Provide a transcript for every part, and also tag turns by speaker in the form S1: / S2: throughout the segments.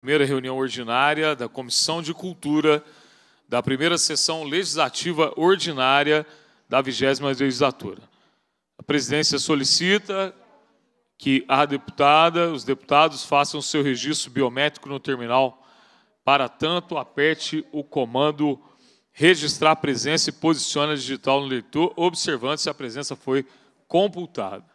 S1: primeira reunião ordinária da Comissão de Cultura da primeira sessão legislativa ordinária da vigésima legislatura. A presidência solicita que a deputada, os deputados façam seu registro biométrico no terminal. Para tanto, aperte o comando registrar a presença e posicione a digital no leitor, observando se a presença foi computada.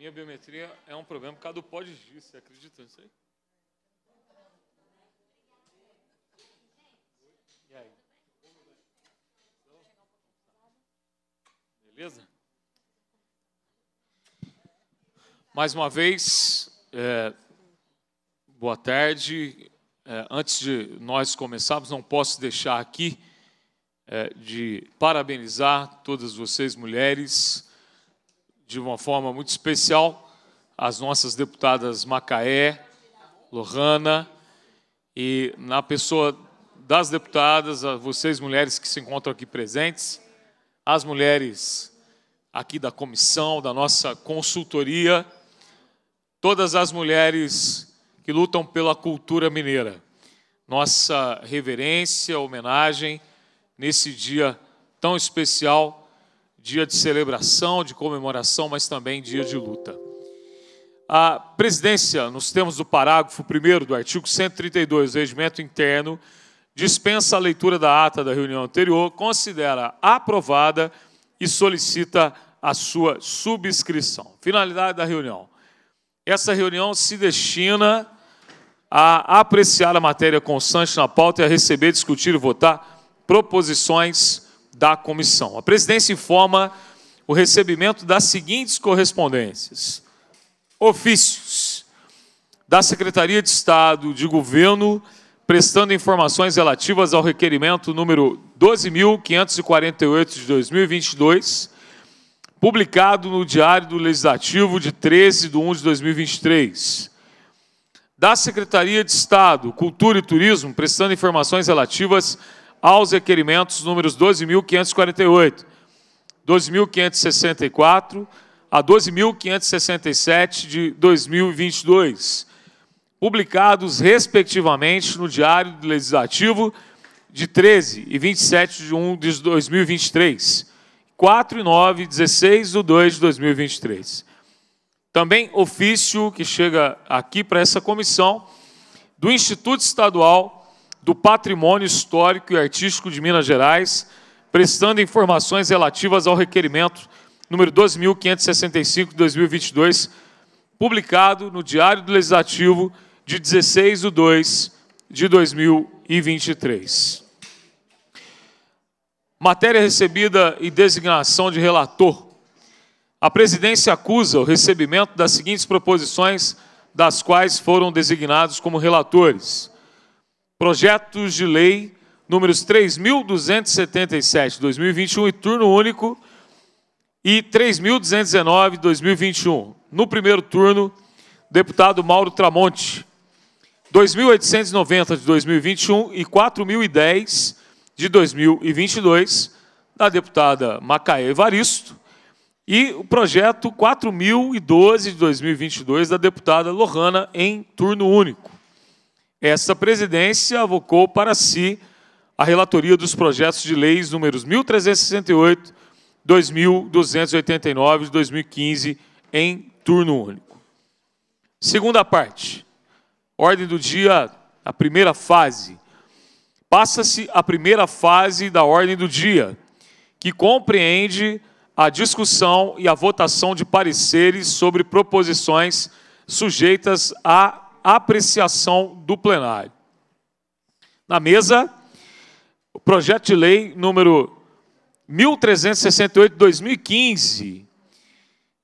S1: minha biometria é um problema por causa do pó giz, você acredita nisso aí? E aí? Beleza? Mais uma vez, é, boa tarde. É, antes de nós começarmos, não posso deixar aqui é, de parabenizar todas vocês, mulheres, de uma forma muito especial as nossas deputadas Macaé, Lohana e na pessoa das deputadas, a vocês mulheres que se encontram aqui presentes, as mulheres aqui da comissão, da nossa consultoria, todas as mulheres que lutam pela cultura mineira. Nossa reverência, homenagem nesse dia tão especial dia de celebração, de comemoração, mas também dia de luta. A presidência, nos termos do parágrafo 1 do artigo 132 do Regimento Interno, dispensa a leitura da ata da reunião anterior, considera aprovada e solicita a sua subscrição. Finalidade da reunião. Essa reunião se destina a apreciar a matéria constante na pauta e a receber, discutir e votar proposições da comissão. A presidência informa o recebimento das seguintes correspondências: ofícios da Secretaria de Estado de Governo, prestando informações relativas ao requerimento número 12.548 de 2022, publicado no Diário do Legislativo de 13 de 1 de 2023. Da Secretaria de Estado, Cultura e Turismo, prestando informações relativas ao aos requerimentos números 12.548, 12.564 a 12.567 de 2022, publicados respectivamente no Diário Legislativo de 13 e 27 de 1 de 2023, 4 e 9 16 de 2 de 2023. Também ofício que chega aqui para essa comissão do Instituto Estadual do Patrimônio Histórico e Artístico de Minas Gerais, prestando informações relativas ao requerimento número 2565 de 2022, publicado no Diário do Legislativo de 16 de 2 de 2023. Matéria recebida e designação de relator. A presidência acusa o recebimento das seguintes proposições, das quais foram designados como relatores projetos de lei números 3.277, 2021, e turno único, e 3.219, 2021. No primeiro turno, deputado Mauro Tramonte, 2.890 de 2021 e 4.010 de 2022, da deputada Macaé Evaristo, e o projeto 4.012 de 2022 da deputada Lohana em turno único. Essa presidência avocou para si a relatoria dos projetos de leis números 1368, 2289 e 2015 em turno único. Segunda parte. Ordem do dia, a primeira fase. Passa-se a primeira fase da ordem do dia, que compreende a discussão e a votação de pareceres sobre proposições sujeitas à apreciação do plenário. Na mesa, o projeto de lei número 1368 de 2015,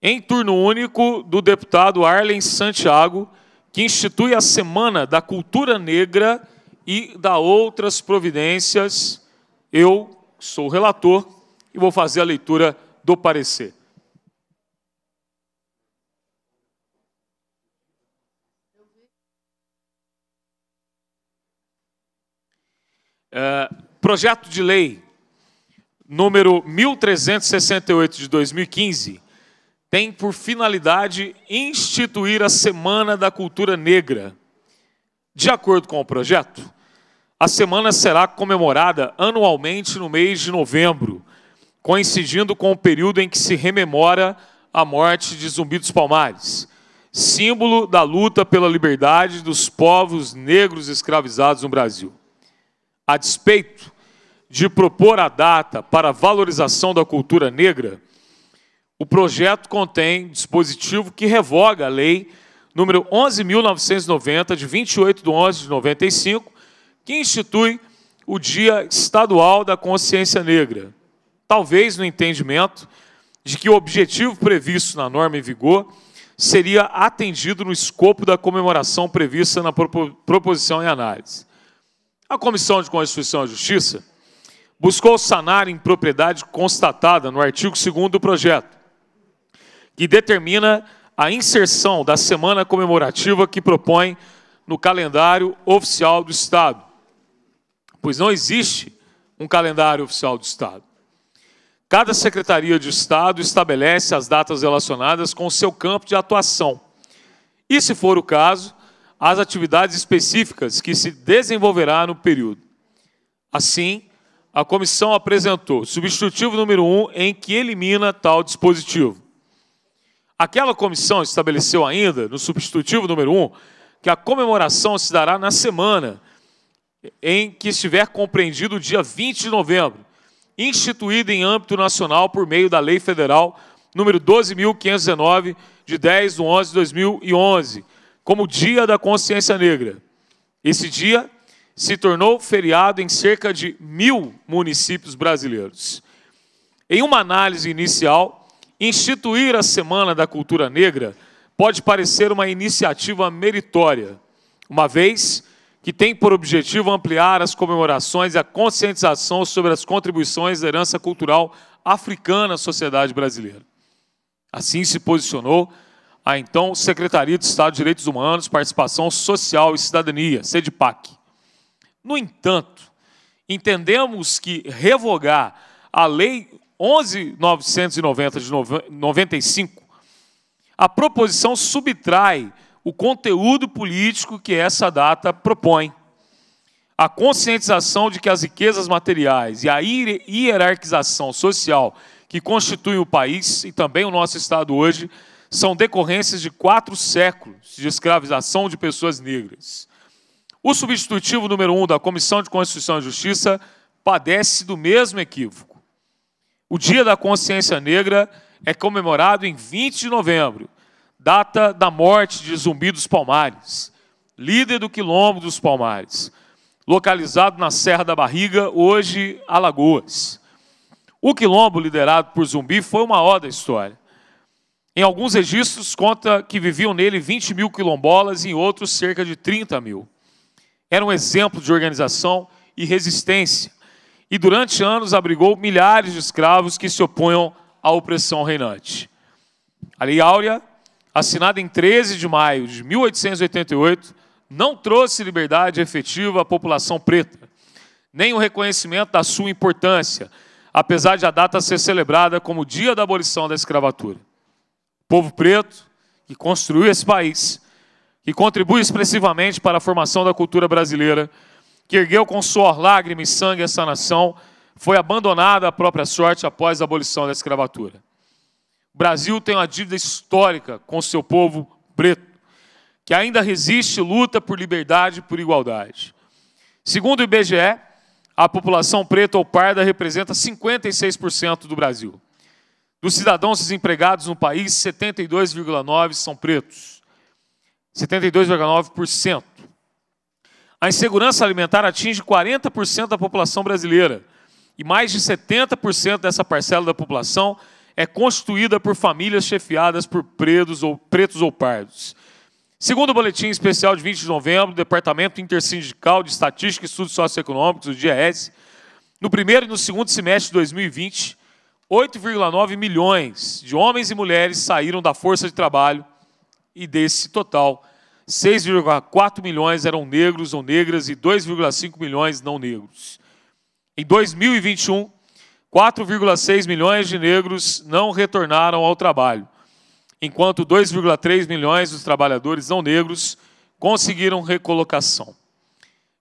S1: em turno único do deputado Arlen Santiago, que institui a Semana da Cultura Negra e da outras providências. Eu sou o relator e vou fazer a leitura do parecer. Eh, projeto de lei número 1368 de 2015 tem por finalidade instituir a Semana da Cultura Negra. De acordo com o projeto, a semana será comemorada anualmente no mês de novembro, coincidindo com o período em que se rememora a morte de Zumbi dos Palmares, símbolo da luta pela liberdade dos povos negros escravizados no Brasil a despeito de propor a data para valorização da cultura negra, o projeto contém dispositivo que revoga a lei número 11.990, de 28 de 11 de 95, que institui o Dia Estadual da Consciência Negra. Talvez no entendimento de que o objetivo previsto na norma em vigor seria atendido no escopo da comemoração prevista na proposição em análise. A Comissão de Constituição e Justiça buscou sanar impropriedade constatada no artigo 2 do projeto, que determina a inserção da semana comemorativa que propõe no calendário oficial do Estado, pois não existe um calendário oficial do Estado. Cada secretaria de Estado estabelece as datas relacionadas com o seu campo de atuação. E, se for o caso, às atividades específicas que se desenvolverá no período. Assim, a comissão apresentou substitutivo número 1, um, em que elimina tal dispositivo. Aquela comissão estabeleceu ainda, no substitutivo número 1, um, que a comemoração se dará na semana em que estiver compreendido o dia 20 de novembro, instituída em âmbito nacional por meio da Lei Federal número 12.519, de 10 de 11 de 2011, como Dia da Consciência Negra. Esse dia se tornou feriado em cerca de mil municípios brasileiros. Em uma análise inicial, instituir a Semana da Cultura Negra pode parecer uma iniciativa meritória, uma vez que tem por objetivo ampliar as comemorações e a conscientização sobre as contribuições da herança cultural africana à sociedade brasileira. Assim se posicionou a ah, então Secretaria de Estado de Direitos Humanos, Participação Social e Cidadania, SEDPAC. No entanto, entendemos que revogar a Lei 11.990 de 95, a proposição subtrai o conteúdo político que essa data propõe. A conscientização de que as riquezas materiais e a hierarquização social que constituem o país e também o nosso Estado hoje são decorrências de quatro séculos de escravização de pessoas negras. O substitutivo número um da Comissão de Constituição e Justiça padece do mesmo equívoco. O Dia da Consciência Negra é comemorado em 20 de novembro, data da morte de Zumbi dos Palmares, líder do Quilombo dos Palmares, localizado na Serra da Barriga, hoje Alagoas. O Quilombo, liderado por Zumbi, foi uma hora da história em alguns registros conta que viviam nele 20 mil quilombolas e em outros cerca de 30 mil. Era um exemplo de organização e resistência. E durante anos abrigou milhares de escravos que se opunham à opressão reinante. A Lei Áurea, assinada em 13 de maio de 1888, não trouxe liberdade efetiva à população preta, nem o reconhecimento da sua importância, apesar de a data ser celebrada como Dia da Abolição da Escravatura povo preto que construiu esse país, que contribui expressivamente para a formação da cultura brasileira, que ergueu com suor, lágrima e sangue essa nação, foi abandonada à própria sorte após a abolição da escravatura. O Brasil tem uma dívida histórica com seu povo preto, que ainda resiste e luta por liberdade e por igualdade. Segundo o IBGE, a população preta ou parda representa 56% do Brasil. Dos cidadãos desempregados no país, 72,9% são pretos. 72,9%. A insegurança alimentar atinge 40% da população brasileira e mais de 70% dessa parcela da população é constituída por famílias chefiadas por pretos ou, pretos ou pardos. Segundo o Boletim Especial de 20 de novembro, do Departamento Intersindical de Estatística e Estudos Socioeconômicos, o DIES, no primeiro e no segundo semestre de 2020, 8,9 milhões de homens e mulheres saíram da força de trabalho e desse total, 6,4 milhões eram negros ou negras e 2,5 milhões não negros. Em 2021, 4,6 milhões de negros não retornaram ao trabalho, enquanto 2,3 milhões dos trabalhadores não negros conseguiram recolocação.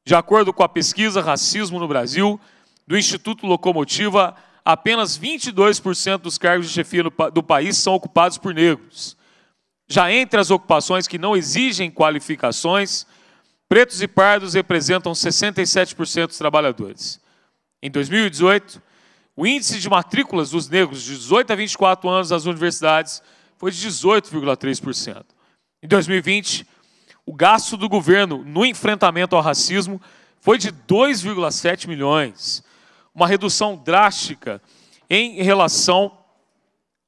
S1: De acordo com a pesquisa Racismo no Brasil, do Instituto Locomotiva, apenas 22% dos cargos de chefia do país são ocupados por negros. Já entre as ocupações que não exigem qualificações, pretos e pardos representam 67% dos trabalhadores. Em 2018, o índice de matrículas dos negros de 18 a 24 anos nas universidades foi de 18,3%. Em 2020, o gasto do governo no enfrentamento ao racismo foi de 2,7 milhões uma redução drástica em relação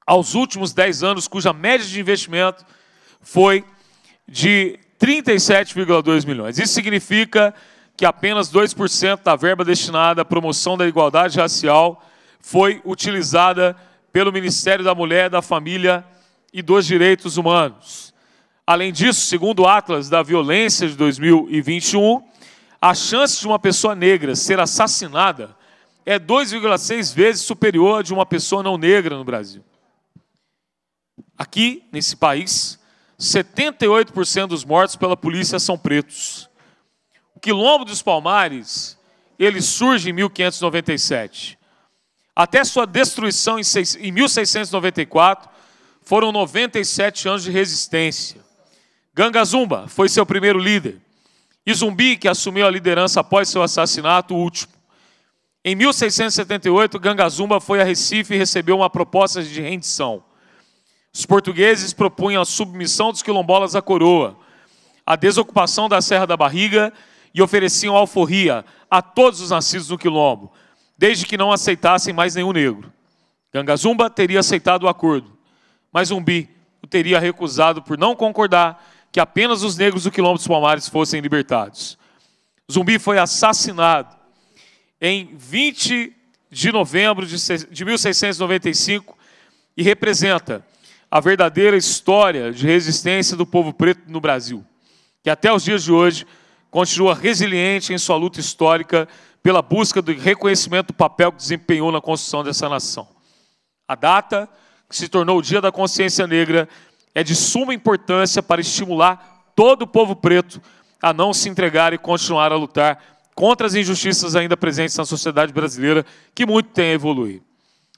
S1: aos últimos 10 anos, cuja média de investimento foi de 37,2 milhões. Isso significa que apenas 2% da verba destinada à promoção da igualdade racial foi utilizada pelo Ministério da Mulher, da Família e dos Direitos Humanos. Além disso, segundo o Atlas da Violência de 2021, a chance de uma pessoa negra ser assassinada é 2,6 vezes superior a de uma pessoa não negra no Brasil. Aqui, nesse país, 78% dos mortos pela polícia são pretos. O Quilombo dos Palmares, ele surge em 1597. Até sua destruição em 1694, foram 97 anos de resistência. Ganga Zumba foi seu primeiro líder. E Zumbi, que assumiu a liderança após seu assassinato, o último. Em 1678, Gangazumba foi a Recife e recebeu uma proposta de rendição. Os portugueses propunham a submissão dos quilombolas à coroa, a desocupação da Serra da Barriga e ofereciam alforria a todos os nascidos no quilombo, desde que não aceitassem mais nenhum negro. Gangazumba teria aceitado o acordo, mas Zumbi o teria recusado por não concordar que apenas os negros do quilombo dos Palmares fossem libertados. Zumbi foi assassinado em 20 de novembro de 1695 e representa a verdadeira história de resistência do povo preto no Brasil, que até os dias de hoje continua resiliente em sua luta histórica pela busca do reconhecimento do papel que desempenhou na construção dessa nação. A data, que se tornou o Dia da Consciência Negra, é de suma importância para estimular todo o povo preto a não se entregar e continuar a lutar contra as injustiças ainda presentes na sociedade brasileira, que muito tem a evoluir.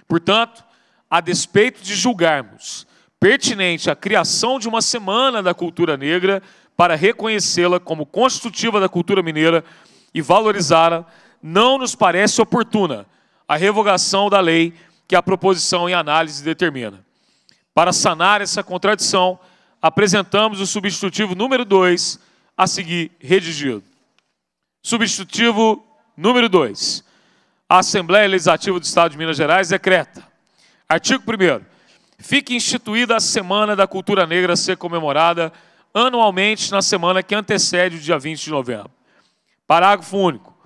S1: Portanto, a despeito de julgarmos pertinente a criação de uma Semana da Cultura Negra para reconhecê-la como constitutiva da cultura mineira e valorizá-la, não nos parece oportuna a revogação da lei que a proposição em análise determina. Para sanar essa contradição, apresentamos o substitutivo número 2, a seguir redigido. Substitutivo número 2. A Assembleia Legislativa do Estado de Minas Gerais decreta. Artigo 1 Fique instituída a Semana da Cultura Negra a ser comemorada anualmente na semana que antecede o dia 20 de novembro. Parágrafo único.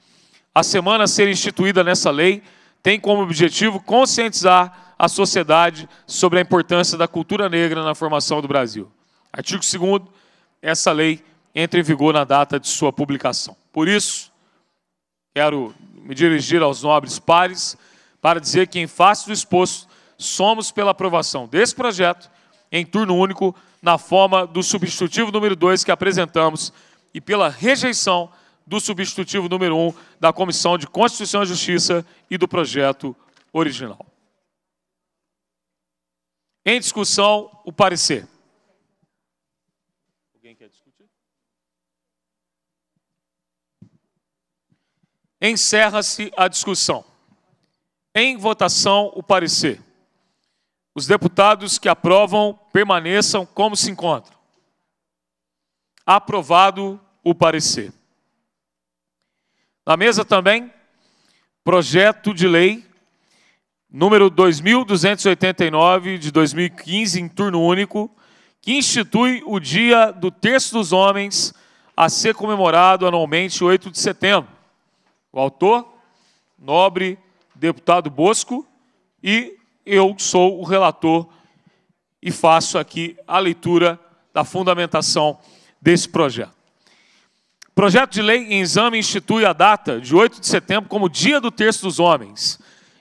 S1: A semana a ser instituída nessa lei tem como objetivo conscientizar a sociedade sobre a importância da cultura negra na formação do Brasil. Artigo 2 essa lei entre em vigor na data de sua publicação. Por isso, quero me dirigir aos nobres pares para dizer que, em face do exposto, somos pela aprovação desse projeto em turno único, na forma do substitutivo número 2 que apresentamos e pela rejeição do substitutivo número 1 um da Comissão de Constituição e Justiça e do projeto original. Em discussão, o parecer. Encerra-se a discussão. Em votação, o parecer. Os deputados que aprovam permaneçam como se encontram. Aprovado o parecer. Na mesa também, projeto de lei número 2289 de 2015, em turno único, que institui o Dia do Terço dos Homens a ser comemorado anualmente 8 de setembro. O autor, nobre deputado Bosco, e eu sou o relator e faço aqui a leitura da fundamentação desse projeto. O projeto de lei em exame institui a data de 8 de setembro como Dia do Terço dos Homens,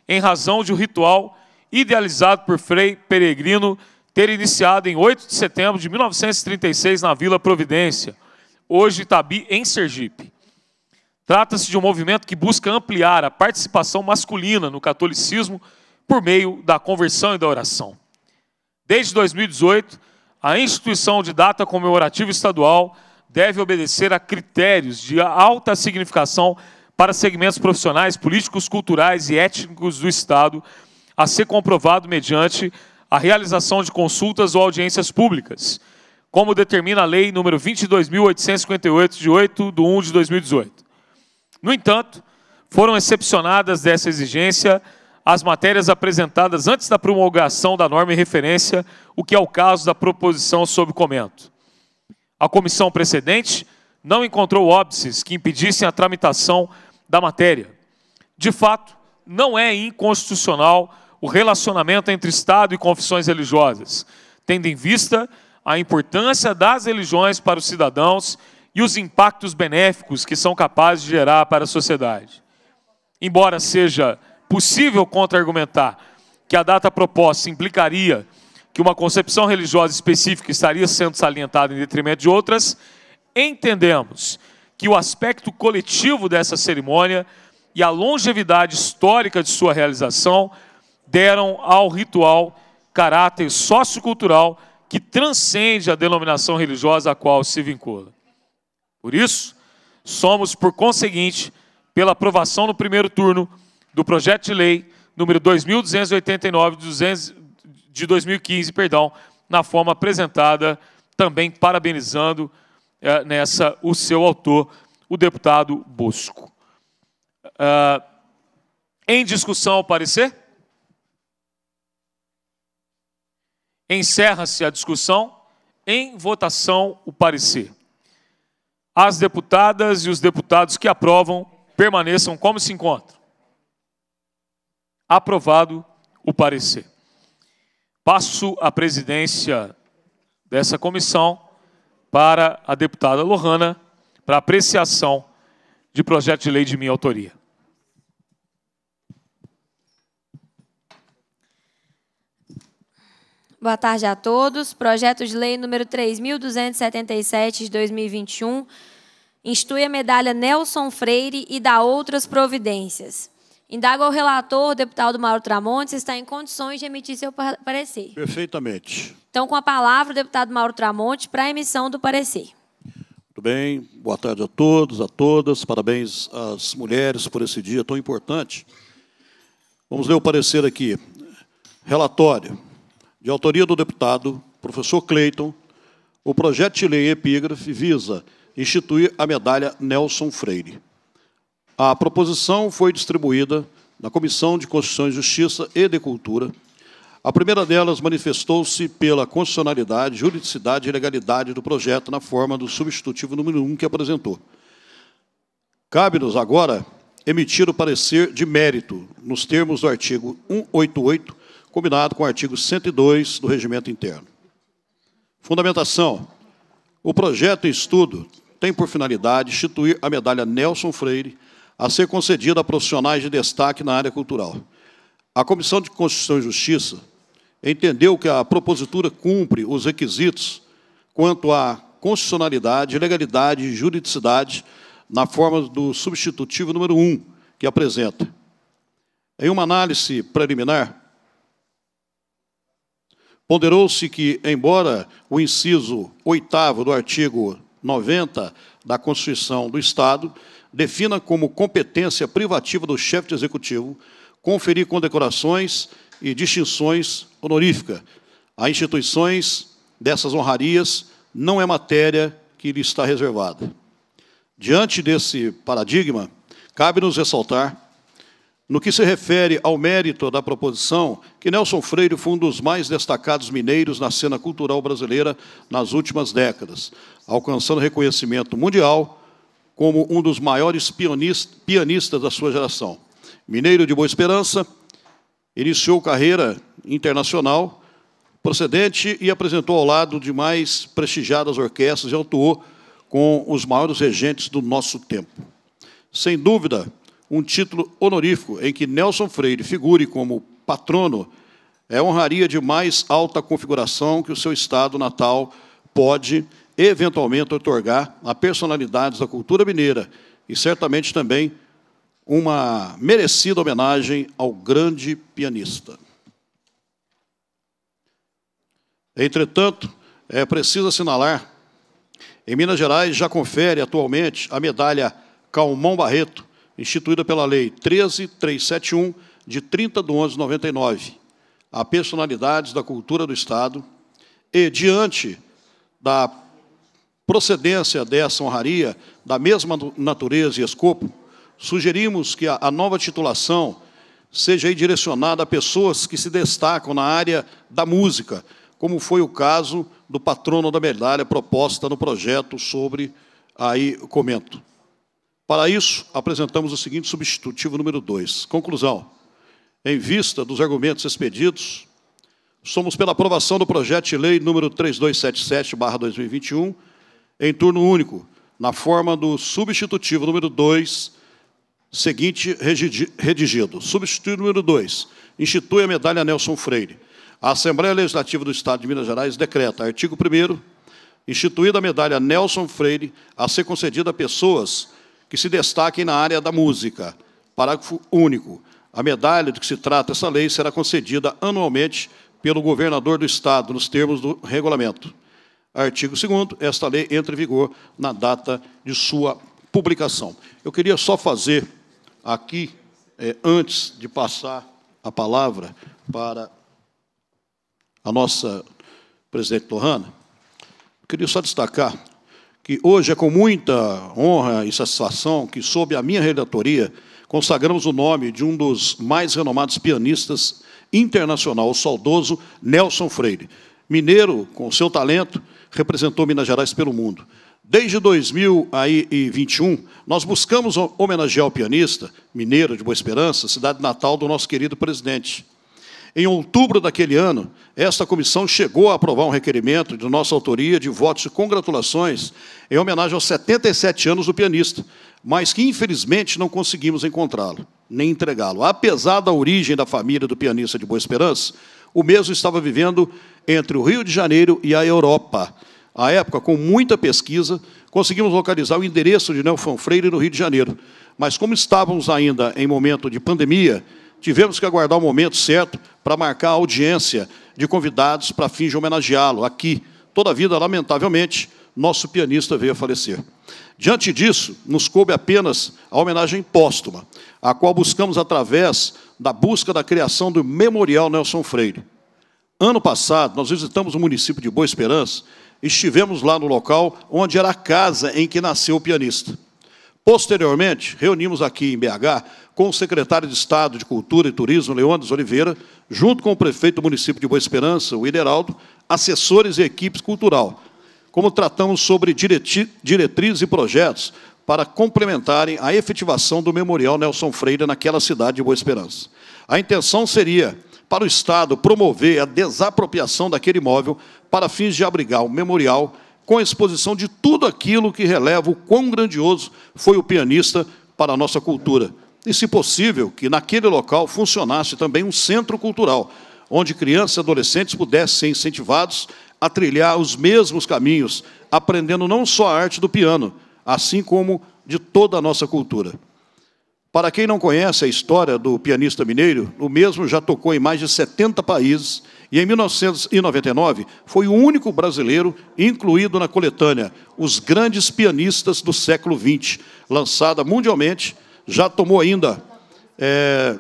S1: em razão de um ritual idealizado por Frei Peregrino ter iniciado em 8 de setembro de 1936 na Vila Providência, hoje Itabi, em Sergipe. Trata-se de um movimento que busca ampliar a participação masculina no catolicismo por meio da conversão e da oração. Desde 2018, a instituição de data comemorativa estadual deve obedecer a critérios de alta significação para segmentos profissionais, políticos, culturais e étnicos do Estado, a ser comprovado mediante a realização de consultas ou audiências públicas, como determina a Lei nº 22.858, de 8 de 1 de 2018. No entanto, foram excepcionadas dessa exigência as matérias apresentadas antes da promulgação da norma em referência, o que é o caso da proposição sob comento. A comissão precedente não encontrou óbices que impedissem a tramitação da matéria. De fato, não é inconstitucional o relacionamento entre Estado e confissões religiosas, tendo em vista a importância das religiões para os cidadãos e os impactos benéficos que são capazes de gerar para a sociedade. Embora seja possível contra-argumentar que a data proposta implicaria que uma concepção religiosa específica estaria sendo salientada em detrimento de outras, entendemos que o aspecto coletivo dessa cerimônia e a longevidade histórica de sua realização deram ao ritual caráter sociocultural que transcende a denominação religiosa a qual se vincula. Por isso, somos, por conseguinte, pela aprovação no primeiro turno do projeto de lei número 2289 de 2015, perdão, na forma apresentada, também parabenizando eh, nessa o seu autor, o deputado Bosco. Uh, em discussão ao parecer? Encerra-se a discussão. Em votação, o parecer as deputadas e os deputados que aprovam permaneçam como se encontram. Aprovado o parecer. Passo a presidência dessa comissão para a deputada Lohana para apreciação de projeto de lei de minha autoria.
S2: Boa tarde a todos. Projeto de lei número 3277 de 2021 institui a medalha Nelson Freire e dá outras providências. Indago ao relator, o deputado Mauro Tramontes, se está em condições de emitir seu parecer.
S3: Perfeitamente.
S2: Então, com a palavra, o deputado Mauro Tramontes, para a emissão do parecer.
S3: Muito bem, boa tarde a todos, a todas. Parabéns às mulheres por esse dia tão importante. Vamos ler o parecer aqui. Relatório de autoria do deputado professor Cleiton, o projeto de lei epígrafe visa instituir a medalha Nelson Freire. A proposição foi distribuída na Comissão de Constituição e Justiça e de Cultura. A primeira delas manifestou-se pela constitucionalidade, juridicidade e legalidade do projeto na forma do substitutivo número 1 que apresentou. Cabe-nos agora emitir o parecer de mérito, nos termos do artigo 188 combinado com o artigo 102 do Regimento Interno. Fundamentação. O projeto em estudo tem por finalidade instituir a medalha Nelson Freire a ser concedida a profissionais de destaque na área cultural. A Comissão de Constituição e Justiça entendeu que a propositura cumpre os requisitos quanto à constitucionalidade, legalidade e juridicidade na forma do substitutivo número 1 que apresenta. Em uma análise preliminar, Ponderou-se que, embora o inciso 8 do artigo 90 da Constituição do Estado defina como competência privativa do chefe de executivo conferir condecorações e distinções honoríficas a instituições dessas honrarias, não é matéria que lhe está reservada. Diante desse paradigma, cabe-nos ressaltar no que se refere ao mérito da proposição, que Nelson Freire foi um dos mais destacados mineiros na cena cultural brasileira nas últimas décadas, alcançando reconhecimento mundial como um dos maiores pianistas da sua geração. Mineiro de Boa Esperança, iniciou carreira internacional procedente e apresentou ao lado de mais prestigiadas orquestras e atuou com os maiores regentes do nosso tempo. Sem dúvida, um título honorífico em que Nelson Freire figure como patrono é honraria de mais alta configuração que o seu estado natal pode eventualmente otorgar a personalidades da cultura mineira e certamente também uma merecida homenagem ao grande pianista. Entretanto, é preciso assinalar, em Minas Gerais já confere atualmente a medalha Calmon Barreto instituída pela Lei 13371, de 30 de 11 de 99, a personalidades da cultura do Estado, e, diante da procedência dessa honraria, da mesma natureza e escopo, sugerimos que a, nova titulação seja direcionada a pessoas que se destacam na área da música, como foi o caso do patrono da medalha proposta no projeto sobre aí comento. Para isso, apresentamos o seguinte substitutivo número 2. Conclusão. Em vista dos argumentos expedidos, somos pela aprovação do projeto de lei número 3277/2021 em turno único, na forma do substitutivo número 2, seguinte redigido. Substitutivo número 2. Institui a medalha Nelson Freire. A Assembleia Legislativa do Estado de Minas Gerais decreta, artigo 1 instituída a medalha Nelson Freire a ser concedida a pessoas que se destaquem na área da música. Parágrafo único. A medalha de que se trata essa lei será concedida anualmente pelo governador do Estado, nos termos do regulamento. Artigo 2 esta lei entra em vigor na data de sua publicação. Eu queria só fazer aqui, eh, antes de passar a palavra para a nossa presidente Torrana, eu queria só destacar que hoje é com muita honra e satisfação que, sob a minha redatoria, consagramos o nome de um dos mais renomados pianistas internacional, o saudoso Nelson Freire. Mineiro, com seu talento, representou Minas Gerais pelo mundo. Desde 2021, nós buscamos homenagear o pianista mineiro de Boa Esperança, cidade natal do nosso querido presidente, em outubro daquele ano, esta comissão chegou a aprovar um requerimento de nossa autoria de votos de congratulações em homenagem aos 77 anos do pianista, mas que infelizmente não conseguimos encontrá-lo, nem entregá-lo. Apesar da origem da família do pianista de Boa Esperança, o mesmo estava vivendo entre o Rio de Janeiro e a Europa. À época, com muita pesquisa, conseguimos localizar o endereço de Nelson Freire no Rio de Janeiro. Mas como estávamos ainda em momento de pandemia, tivemos que aguardar o momento certo para marcar a audiência de convidados para fins de homenageá-lo aqui. Toda a vida, lamentavelmente, nosso pianista veio a falecer. Diante disso, nos coube apenas a homenagem póstuma, a qual buscamos através da busca da criação do Memorial Nelson Freire. Ano passado, nós visitamos o município de Boa Esperança, e estivemos lá no local onde era a casa em que nasceu o pianista. Posteriormente, reunimos aqui em BH com o secretário de Estado de Cultura e Turismo, Leandro Oliveira, junto com o prefeito do município de Boa Esperança, o Ideraldo, assessores e equipes cultural, como tratamos sobre diretrizes e projetos para complementarem a efetivação do Memorial Nelson Freire naquela cidade de Boa Esperança. A intenção seria, para o Estado, promover a desapropriação daquele imóvel para fins de abrigar o memorial com a exposição de tudo aquilo que releva o quão grandioso foi o pianista para a nossa cultura. E, se possível, que naquele local funcionasse também um centro cultural, onde crianças e adolescentes pudessem ser incentivados a trilhar os mesmos caminhos, aprendendo não só a arte do piano, assim como de toda a nossa cultura. Para quem não conhece a história do pianista mineiro, o mesmo já tocou em mais de 70 países e em 1999 foi o único brasileiro incluído na coletânea Os Grandes Pianistas do Século XX, lançada mundialmente. Já tomou ainda é,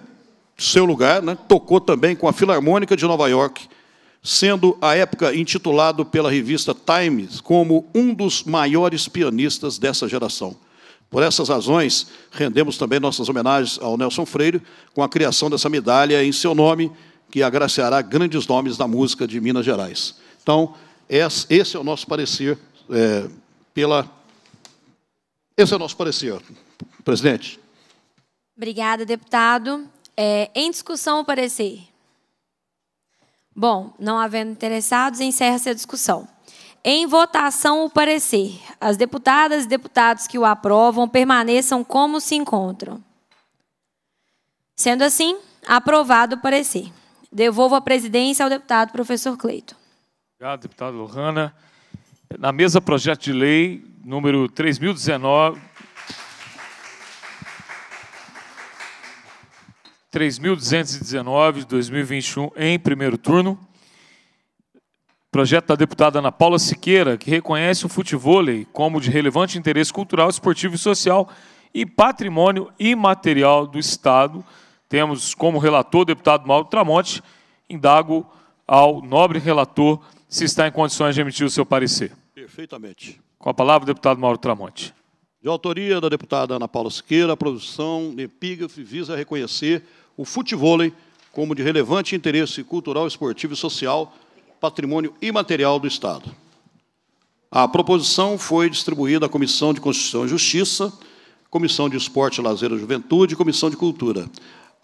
S3: seu lugar, né? tocou também com a Filarmônica de Nova York, sendo à época intitulado pela revista Times como um dos maiores pianistas dessa geração. Por essas razões, rendemos também nossas homenagens ao Nelson Freire com a criação dessa medalha em seu nome, que agraciará grandes nomes da música de Minas Gerais. Então, esse é o nosso parecer é, pela. Esse é o nosso parecer, presidente.
S2: Obrigada, deputado. É, em discussão, o parecer. Bom, não havendo interessados, encerra-se a discussão. Em votação, o parecer. As deputadas e deputados que o aprovam permaneçam como se encontram. Sendo assim, aprovado o parecer. Devolvo a presidência ao deputado professor Cleito.
S1: Obrigado, deputado Lohana. Na mesa, projeto de lei número 3019. 3.219 de 2021, em primeiro turno. Projeto da deputada Ana Paula Siqueira, que reconhece o futevôlei como de relevante interesse cultural, esportivo e social e patrimônio imaterial do Estado, temos como relator o deputado Mauro Tramonte. Indago ao nobre relator se está em condições de emitir o seu parecer. Perfeitamente. Com a palavra, deputado Mauro Tramonte. De autoria da deputada Ana Paula Siqueira,
S3: a produção de Epígrafe visa reconhecer o futevôlei como de relevante interesse cultural, esportivo e social, patrimônio imaterial do Estado. A proposição foi distribuída à Comissão de Constituição e Justiça, Comissão de Esporte, Lazer e Juventude e Comissão de Cultura,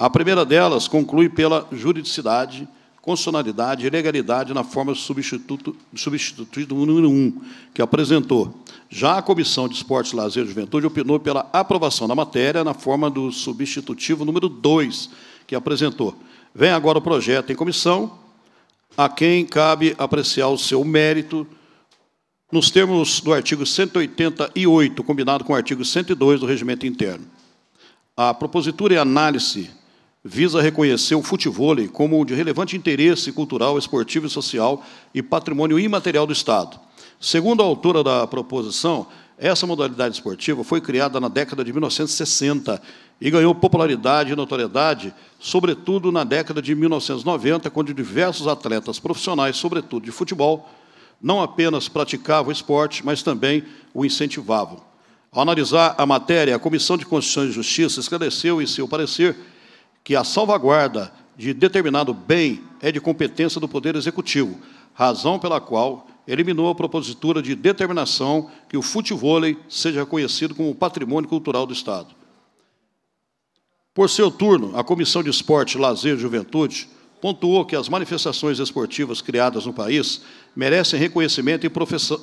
S3: a primeira delas conclui pela juridicidade, constitucionalidade e legalidade na forma substituto, substituto número 1, que apresentou. Já a Comissão de Esportes, Lazer e Juventude opinou pela aprovação da matéria na forma do substitutivo número 2, que apresentou. Vem agora o projeto em comissão, a quem cabe apreciar o seu mérito, nos termos do artigo 188, combinado com o artigo 102 do Regimento Interno. A propositura e análise visa reconhecer o futevôlei como de relevante interesse cultural, esportivo e social e patrimônio imaterial do Estado. Segundo a autora da proposição, essa modalidade esportiva foi criada na década de 1960 e ganhou popularidade e notoriedade, sobretudo na década de 1990, quando diversos atletas profissionais, sobretudo de futebol, não apenas praticavam o esporte, mas também o incentivavam. Ao analisar a matéria, a Comissão de Constituição e Justiça esclareceu em seu parecer que a salvaguarda de determinado bem é de competência do Poder Executivo, razão pela qual eliminou a propositura de determinação que o futevôlei seja reconhecido como patrimônio cultural do Estado. Por seu turno, a Comissão de Esporte, Lazer e Juventude pontuou que as manifestações esportivas criadas no país merecem reconhecimento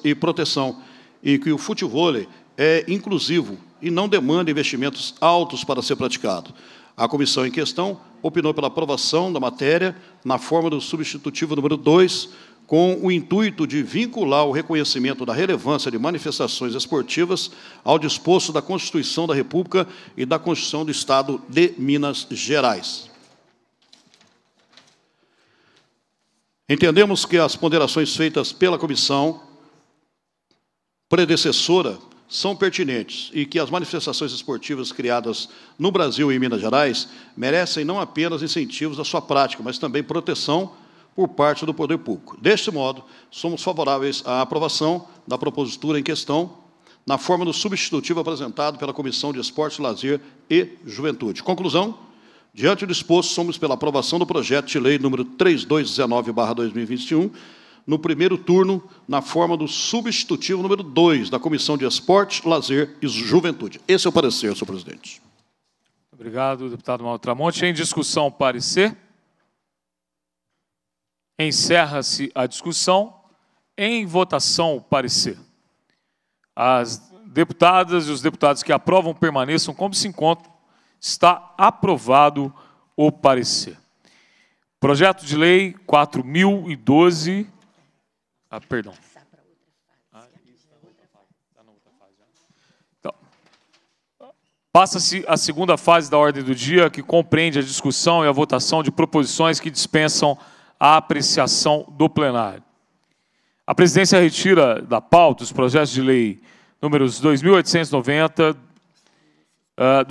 S3: e, proteção e que o futevôlei é inclusivo e não demanda investimentos altos para ser praticado. A comissão em questão opinou pela aprovação da matéria na forma do substitutivo número 2, com o intuito de vincular o reconhecimento da relevância de manifestações esportivas ao disposto da Constituição da República e da Constituição do Estado de Minas Gerais. Entendemos que as ponderações feitas pela comissão predecessora são pertinentes e que as manifestações esportivas criadas no Brasil e em Minas Gerais merecem não apenas incentivos à sua prática, mas também proteção por parte do poder público. Deste modo, somos favoráveis à aprovação da propositura em questão, na forma do substitutivo apresentado pela Comissão de Esportes, Lazer e Juventude. Conclusão: diante do exposto, somos pela aprovação do projeto de lei número 3219/2021 no primeiro turno, na forma do substitutivo número 2 da Comissão de Esporte, Lazer e Juventude. Esse é o parecer, senhor presidente.
S1: Obrigado, deputado Mauro Tramonte. Em discussão, parecer. Encerra-se a discussão. Em votação, parecer. As deputadas e os deputados que aprovam permaneçam como se encontram. Está aprovado o parecer. Projeto de Lei 4012 ah, perdão. Ah, tá tá tá. Passa-se a segunda fase da ordem do dia, que compreende a discussão e a votação de proposições que dispensam a apreciação do plenário. A presidência retira da pauta os projetos de lei números 2890 ah,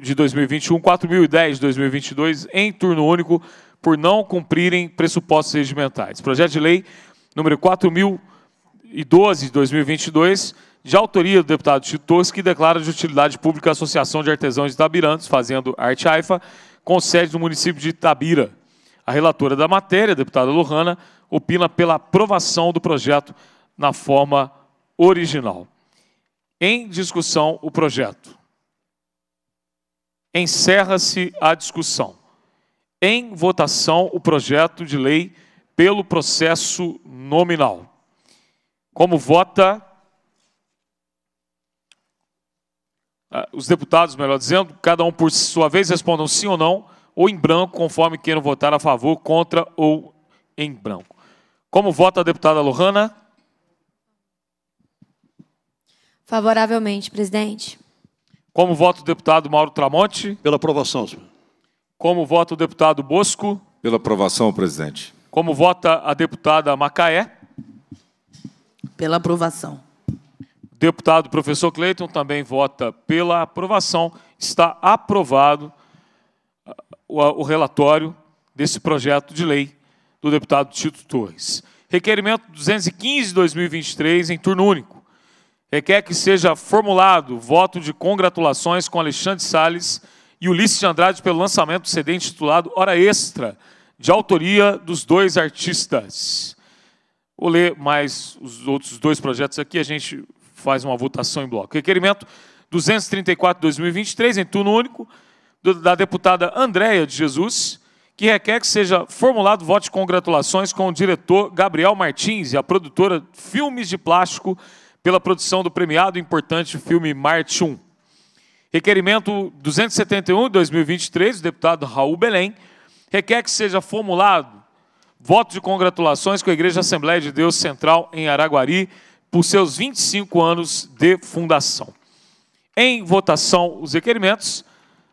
S1: de 2021, 4010 de 2022, em turno único, por não cumprirem pressupostos regimentais. Projeto de lei número 4012 de 2022, de autoria do deputado Tito que declara de utilidade pública a Associação de Artesãos de Tabirantes fazendo arte aifa, com sede no município de Tabira A relatora da matéria, a deputada Lohana, opina pela aprovação do projeto na forma original. Em discussão, o projeto. Encerra-se a discussão. Em votação, o projeto de lei pelo processo nominal. Como vota ah, os deputados, melhor dizendo, cada um por sua vez respondam sim ou não, ou em branco, conforme queiram votar a favor, contra ou em branco. Como vota a deputada Lohana?
S2: Favoravelmente, presidente.
S1: Como vota o deputado Mauro Tramonte? Pela aprovação, senhor. Como vota o deputado Bosco? Pela aprovação, presidente. Como vota a deputada Macaé?
S4: Pela aprovação.
S1: Deputado professor Cleiton também vota pela aprovação. Está aprovado uh, o relatório desse projeto de lei do deputado Tito Torres. Requerimento 215-2023, em turno único. Requer que seja formulado voto de congratulações com Alexandre Salles e Ulisses de Andrade pelo lançamento do CD intitulado Hora Extra – de autoria dos dois artistas. Vou ler mais os outros dois projetos aqui, a gente faz uma votação em bloco. Requerimento 234-2023, em turno único, da deputada Andréia de Jesus, que requer que seja formulado voto de congratulações com o diretor Gabriel Martins e a produtora Filmes de Plástico pela produção do premiado e importante filme Marte 1. Requerimento 271-2023, do deputado Raul Belém, requer que seja formulado voto de congratulações com a Igreja Assembleia de Deus Central em Araguari por seus 25 anos de fundação. Em votação, os requerimentos.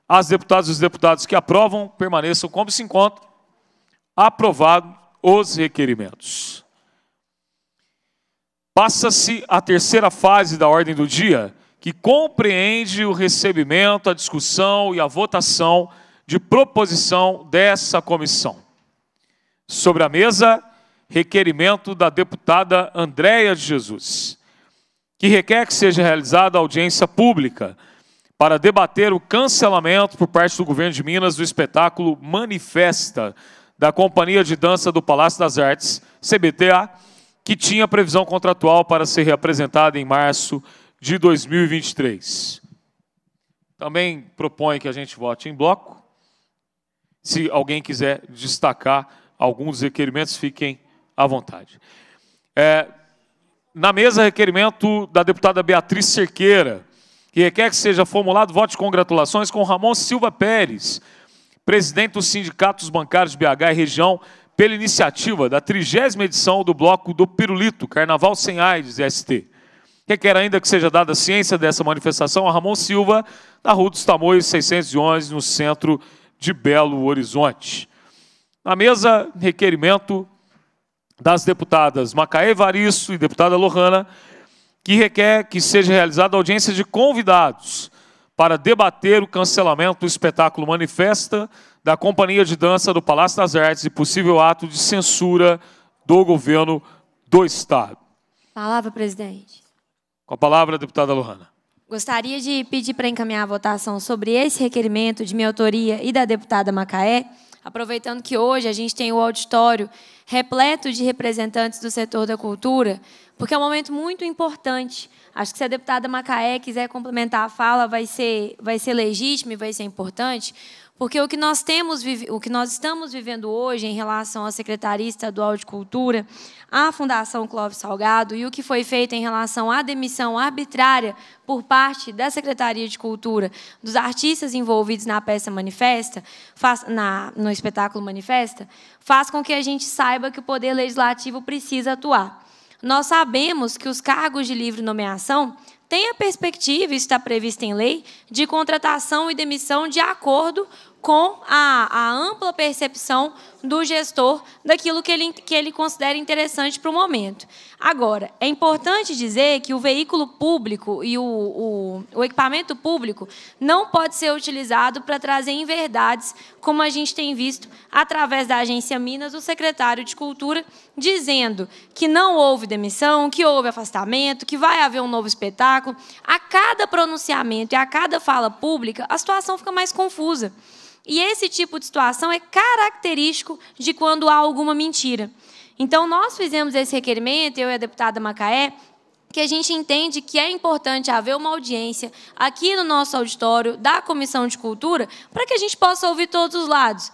S1: As deputadas e os deputados que aprovam permaneçam como se encontram. Aprovado os requerimentos. Passa-se a terceira fase da ordem do dia, que compreende o recebimento, a discussão e a votação de proposição dessa comissão. Sobre a mesa, requerimento da deputada Andréia de Jesus, que requer que seja realizada audiência pública para debater o cancelamento por parte do governo de Minas do espetáculo Manifesta da Companhia de Dança do Palácio das Artes, CBTA, que tinha previsão contratual para ser reapresentada em março de 2023. Também propõe que a gente vote em bloco se alguém quiser destacar alguns requerimentos, fiquem à vontade. É, na mesa, requerimento da deputada Beatriz Cerqueira, que requer que seja formulado voto de congratulações com Ramon Silva Pérez, presidente dos sindicatos bancários de BH e região, pela iniciativa da trigésima edição do bloco do Pirulito, Carnaval Sem AIDS, ST. Requer ainda que seja dada ciência dessa manifestação a Ramon Silva, na Rua dos Tamoios 611, no centro de de Belo Horizonte. Na mesa, requerimento das deputadas Macaé Evaristo e deputada Lohana, que requer que seja realizada audiência de convidados para debater o cancelamento do espetáculo Manifesta da Companhia de Dança do Palácio das Artes e possível ato de censura do governo do Estado.
S2: Palavra, presidente.
S1: Com a palavra, deputada Lohana.
S2: Gostaria de pedir para encaminhar a votação sobre esse requerimento de minha autoria e da deputada Macaé, aproveitando que hoje a gente tem o auditório repleto de representantes do setor da cultura, porque é um momento muito importante. Acho que se a deputada Macaé quiser complementar a fala, vai ser, vai ser legítimo e vai ser importante, porque o que nós temos, o que nós estamos vivendo hoje em relação à Secretaria Estadual de Cultura, à Fundação Clóvis Salgado e o que foi feito em relação à demissão arbitrária por parte da Secretaria de Cultura dos artistas envolvidos na peça manifesta, faz, na, no espetáculo manifesta, faz com que a gente saiba que o poder legislativo precisa atuar. Nós sabemos que os cargos de livre nomeação tem a perspectiva, está prevista em lei, de contratação e demissão de acordo com a, a ampla percepção do gestor daquilo que ele, que ele considera interessante para o momento. Agora, é importante dizer que o veículo público e o, o, o equipamento público não pode ser utilizado para trazer inverdades, como a gente tem visto através da agência Minas, o secretário de Cultura dizendo que não houve demissão, que houve afastamento, que vai haver um novo espetáculo. A cada pronunciamento e a cada fala pública, a situação fica mais confusa. E esse tipo de situação é característico de quando há alguma mentira. Então, nós fizemos esse requerimento, eu e a deputada Macaé, que a gente entende que é importante haver uma audiência aqui no nosso auditório da Comissão de Cultura para que a gente possa ouvir todos os lados.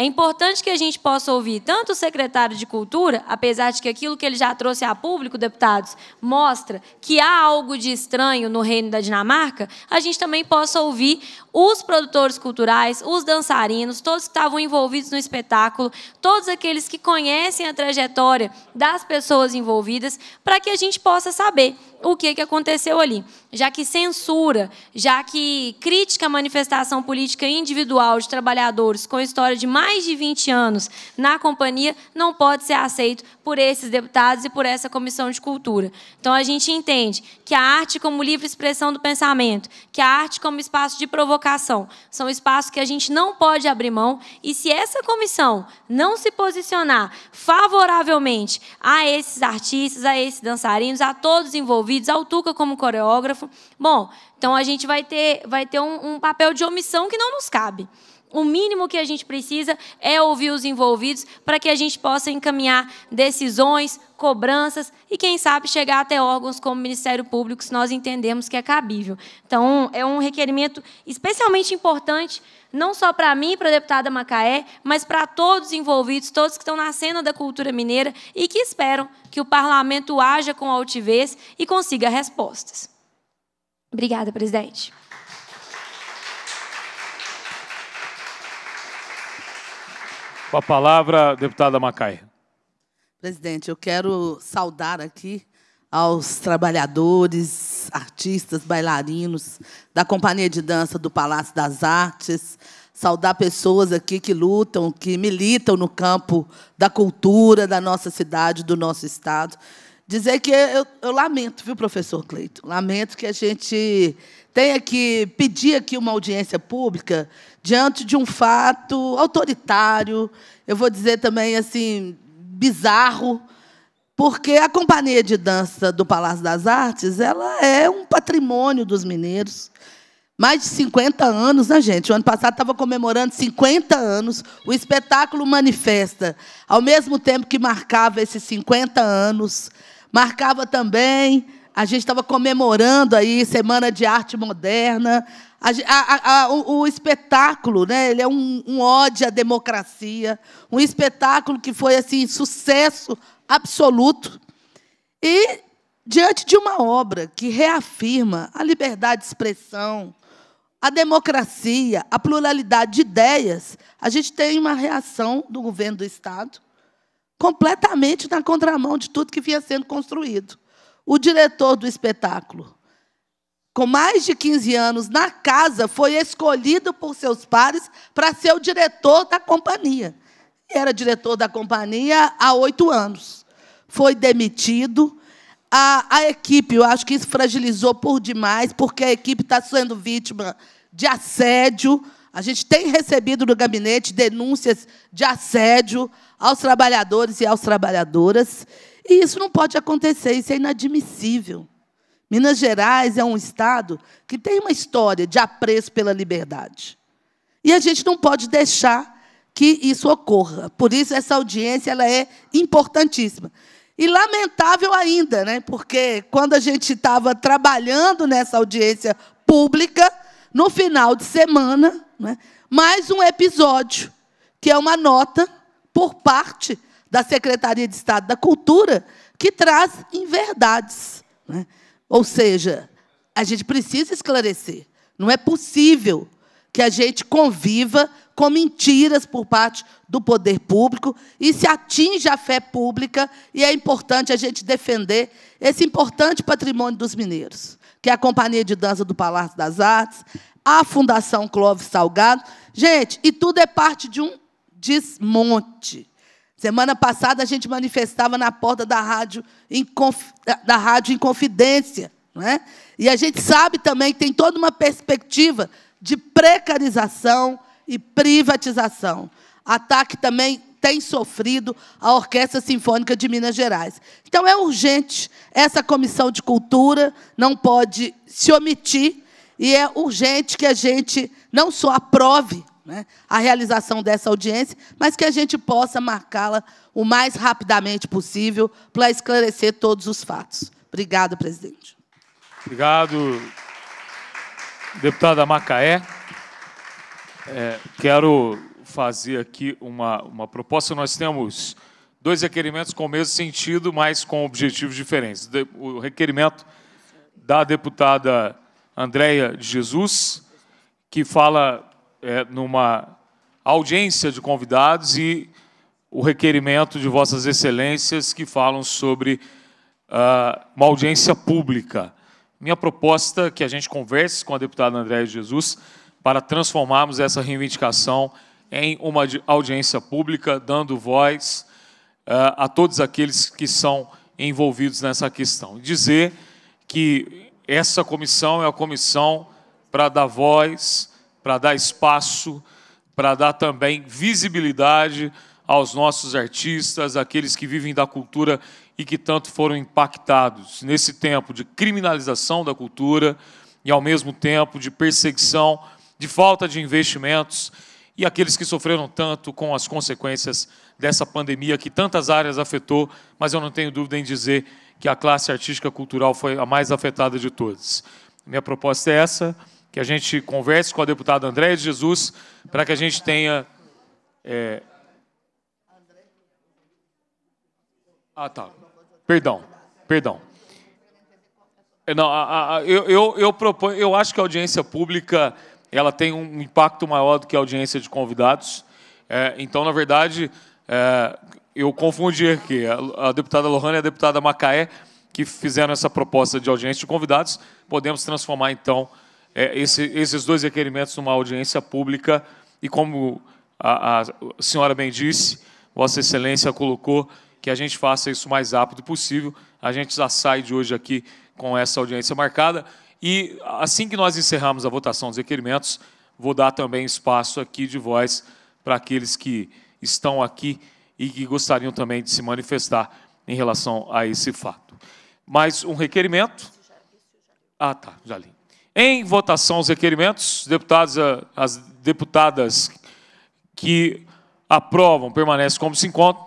S2: É importante que a gente possa ouvir tanto o secretário de Cultura, apesar de que aquilo que ele já trouxe a público, deputados, mostra que há algo de estranho no reino da Dinamarca, a gente também possa ouvir os produtores culturais, os dançarinos, todos que estavam envolvidos no espetáculo, todos aqueles que conhecem a trajetória das pessoas envolvidas, para que a gente possa saber o que, que aconteceu ali. Já que censura, já que crítica à manifestação política individual de trabalhadores com história de mais de 20 anos na companhia não pode ser aceito por esses deputados e por essa comissão de cultura. Então a gente entende que a arte como livre expressão do pensamento, que a arte como espaço de provocação, são espaços que a gente não pode abrir mão e se essa comissão não se posicionar favoravelmente a esses artistas, a esses dançarinos, a todos envolvidos envolvidos, ao Tuca como coreógrafo. Bom, então a gente vai ter, vai ter um, um papel de omissão que não nos cabe. O mínimo que a gente precisa é ouvir os envolvidos para que a gente possa encaminhar decisões, cobranças e, quem sabe, chegar até órgãos como o Ministério Público, se nós entendemos que é cabível. Então, é um requerimento especialmente importante, não só para mim, para a deputada Macaé, mas para todos os envolvidos, todos que estão na cena da cultura mineira e que esperam que o parlamento haja com altivez e consiga respostas. Obrigada, presidente.
S1: Com a palavra, deputada Macai.
S4: Presidente, eu quero saudar aqui aos trabalhadores, artistas, bailarinos da Companhia de Dança do Palácio das Artes, saudar pessoas aqui que lutam, que militam no campo da cultura da nossa cidade, do nosso estado dizer que eu, eu, lamento, viu, professor Cleito? Lamento que a gente tenha que pedir aqui uma audiência pública diante de um fato autoritário, eu vou dizer também assim, bizarro, porque a companhia de dança do Palácio das Artes, ela é um patrimônio dos mineiros. Mais de 50 anos, né, gente? O ano passado estava comemorando 50 anos. O espetáculo manifesta, ao mesmo tempo que marcava esses 50 anos, Marcava também, a gente estava comemorando aí Semana de Arte Moderna. A, a, a, o, o, espetáculo, né? Ele é um, um ódio à democracia, um espetáculo que foi assim sucesso absoluto. E diante de uma obra que reafirma a liberdade de expressão, a democracia, a pluralidade de ideias, a gente tem uma reação do governo do Estado completamente na contramão de tudo que vinha sendo construído. O diretor do espetáculo, com mais de 15 anos na casa, foi escolhido por seus pares para ser o diretor da companhia. Era diretor da companhia há oito anos. Foi demitido. A, a equipe, eu acho que isso fragilizou por demais, porque a equipe está sendo vítima de assédio. A gente tem recebido no gabinete denúncias de assédio aos trabalhadores e às trabalhadoras. E isso não pode acontecer, isso é inadmissível. Minas Gerais é um estado que tem uma história de apreço pela liberdade. E a gente não pode deixar que isso ocorra. Por isso essa audiência ela é importantíssima. E lamentável ainda, né? Porque quando a gente estava trabalhando nessa audiência pública, no final de semana, né? mais um episódio, que é uma nota por parte da Secretaria de Estado da Cultura, que traz inverdades. Né? Ou seja, a gente precisa esclarecer. Não é possível que a gente conviva com mentiras por parte do poder público e se atinja a fé pública, e é importante a gente defender esse importante patrimônio dos mineiros, que é a Companhia de Dança do Palácio das Artes, a Fundação Clóvis Salgado. Gente, e tudo é parte de um desmonte. Semana passada a gente manifestava na porta da rádio em, conf... da rádio em confidência. Não é? E a gente sabe também que tem toda uma perspectiva de precarização e privatização. Ataque também tem sofrido a Orquestra Sinfônica de Minas Gerais. Então é urgente, essa comissão de cultura não pode se omitir, e é urgente que a gente não só aprove né, a realização dessa audiência, mas que a gente possa marcá-la o mais rapidamente possível para esclarecer todos os fatos. Obrigado, presidente.
S1: Obrigado, deputada Macaé. É, quero fazer aqui uma, uma proposta. Nós temos dois requerimentos com o mesmo sentido, mas com objetivos diferentes. O requerimento da deputada Andréia de Jesus, que fala é, numa audiência de convidados e o requerimento de Vossas Excelências que falam sobre uh, uma audiência pública. Minha proposta é que a gente converse com a deputada Andréa Jesus para transformarmos essa reivindicação em uma audiência pública, dando voz uh, a todos aqueles que são envolvidos nessa questão. Dizer que essa comissão é a comissão para dar voz para dar espaço, para dar também visibilidade aos nossos artistas, aqueles que vivem da cultura e que tanto foram impactados nesse tempo de criminalização da cultura e, ao mesmo tempo, de perseguição, de falta de investimentos e aqueles que sofreram tanto com as consequências dessa pandemia que tantas áreas afetou, mas eu não tenho dúvida em dizer que a classe artística cultural foi a mais afetada de todas. Minha proposta é essa que a gente converse com a deputada Andréia de Jesus para que a gente tenha. É... Ah, tá. Perdão, perdão. É, não, a, a, eu, eu, eu, proponho, eu acho que a audiência pública ela tem um impacto maior do que a audiência de convidados. É, então, na verdade, é, eu confundi aqui. A, a deputada Lohane e a deputada Macaé, que fizeram essa proposta de audiência de convidados, podemos transformar, então, é, esse, esses dois requerimentos numa audiência pública e, como a, a senhora bem disse, Vossa Excelência colocou que a gente faça isso o mais rápido possível. A gente já sai de hoje aqui com essa audiência marcada. E assim que nós encerramos a votação dos requerimentos, vou dar também espaço aqui de voz para aqueles que estão aqui e que gostariam também de se manifestar em relação a esse fato. Mais um requerimento. Ah, tá, já li. Em votação os requerimentos, deputados, as deputadas que aprovam permanecem como se encontram.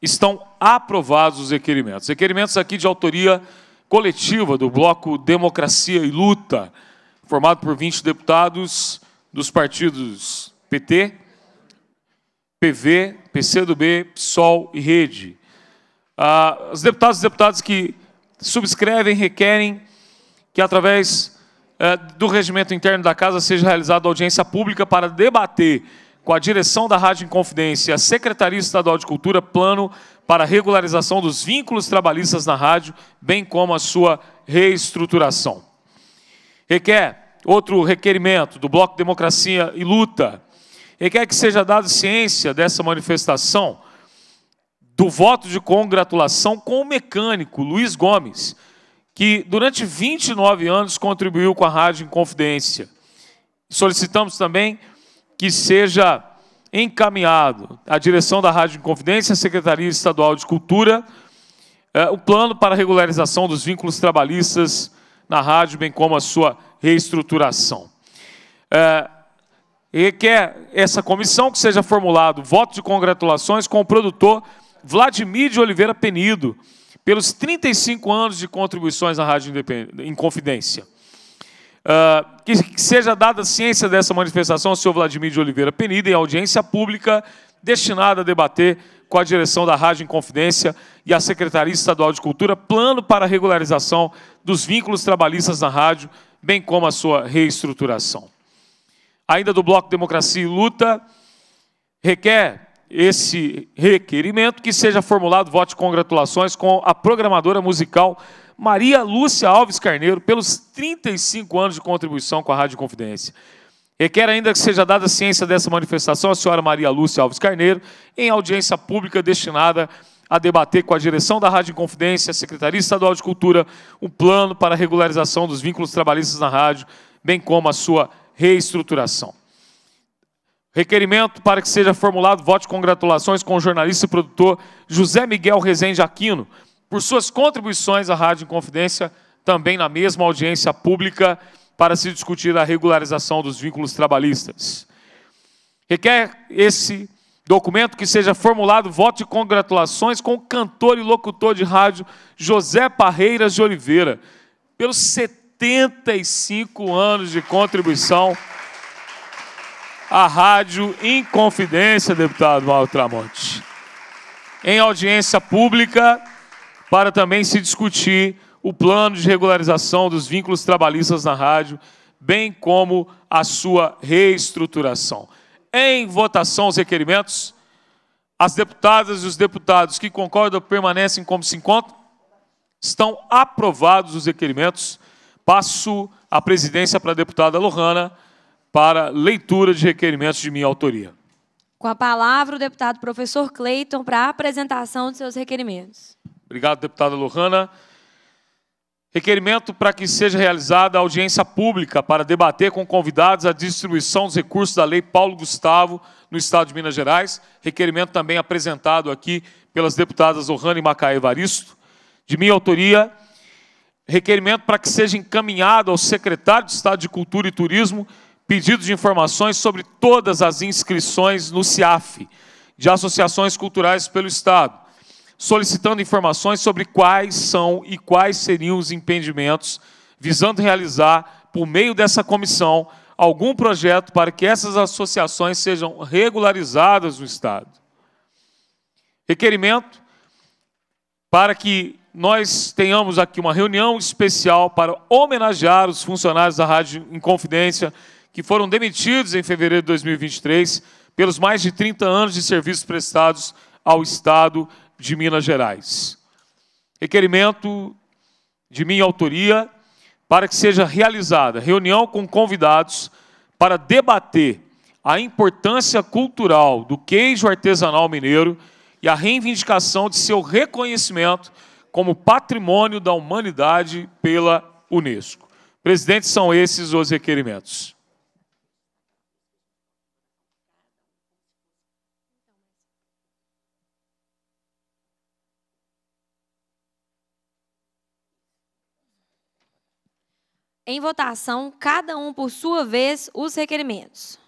S1: Estão aprovados os requerimentos. Requerimentos aqui de autoria coletiva do Bloco Democracia e Luta, formado por 20 deputados dos partidos PT, PV, PCdoB, PSOL e Rede. Ah, os deputados e deputadas que subscrevem requerem que, através eh, do regimento interno da casa seja realizada audiência pública para debater com a direção da Rádio Inconfidência e a Secretaria Estadual de Cultura plano para regularização dos vínculos trabalhistas na rádio, bem como a sua reestruturação. Requer outro requerimento do Bloco Democracia e Luta. Requer que seja dada ciência dessa manifestação do voto de congratulação com o mecânico Luiz Gomes, que durante 29 anos contribuiu com a Rádio em Confidência. Solicitamos também que seja encaminhado à direção da Rádio em Confidência, à Secretaria Estadual de Cultura, eh, o plano para regularização dos vínculos trabalhistas na rádio, bem como a sua reestruturação. É, eh, requer essa comissão que seja formulado voto de congratulações com o produtor Vladimir de Oliveira Penido, pelos 35 anos de contribuições à Rádio Inconfidência. Uh, ah, que, que seja dada ciência dessa manifestação ao senhor Vladimir de Oliveira Penida em audiência pública destinada a debater com a direção da Rádio Inconfidência e a Secretaria Estadual de Cultura plano para regularização dos vínculos trabalhistas na rádio, bem como a sua reestruturação. Ainda do Bloco Democracia e Luta, requer esse requerimento, que seja formulado voto de congratulações com a programadora musical Maria Lúcia Alves Carneiro pelos 35 anos de contribuição com a Rádio Confidência. Requer ainda que seja dada ciência dessa manifestação à senhora Maria Lúcia Alves Carneiro, em audiência pública destinada a debater com a direção da Rádio Confidência, a Secretaria Estadual de Cultura, um plano para a regularização dos vínculos trabalhistas na rádio, bem como a sua reestruturação. Requerimento para que seja formulado voto de congratulações com o jornalista e produtor José Miguel Rezende Aquino por suas contribuições à Rádio Confidência, também na mesma audiência pública, para se discutir a regularização dos vínculos trabalhistas. Requer esse documento que seja formulado voto de congratulações com o cantor e locutor de rádio José Parreiras de Oliveira, pelos 75 anos de contribuição a Rádio Inconfidência, deputado Mauro Tramonte. Em audiência pública, para também se discutir o plano de regularização dos vínculos trabalhistas na rádio, bem como a sua reestruturação. Em votação, os requerimentos. As deputadas e os deputados que concordam permanecem como se encontram. Estão aprovados os requerimentos. Passo a presidência para a deputada Lohana para leitura de requerimentos de minha autoria.
S2: Com a palavra, o deputado professor Cleiton para a apresentação de seus requerimentos.
S1: Obrigado, deputada Lohana. Requerimento para que seja realizada audiência pública para debater com convidados a distribuição dos recursos da Lei Paulo Gustavo no Estado de Minas Gerais. Requerimento também apresentado aqui pelas deputadas Lohana e Macaé Evaristo. De minha autoria, requerimento para que seja encaminhado ao secretário de Estado de Cultura e Turismo pedidos de informações sobre todas as inscrições no CIAF, de associações culturais pelo Estado, solicitando informações sobre quais são e quais seriam os impedimentos, visando realizar, por meio dessa comissão, algum projeto para que essas associações sejam regularizadas no Estado. Requerimento para que nós tenhamos aqui uma reunião especial para homenagear os funcionários da Rádio Inconfidência Confidência que foram demitidos em fevereiro de 2023 pelos mais de 30 anos de serviços prestados ao Estado de Minas Gerais. Requerimento de minha autoria para que seja realizada reunião com convidados para debater a importância cultural do queijo artesanal mineiro e a reivindicação de seu reconhecimento como patrimônio da humanidade pela Unesco. Presidente, são esses os requerimentos.
S2: em votação, cada um por sua vez, os requerimentos.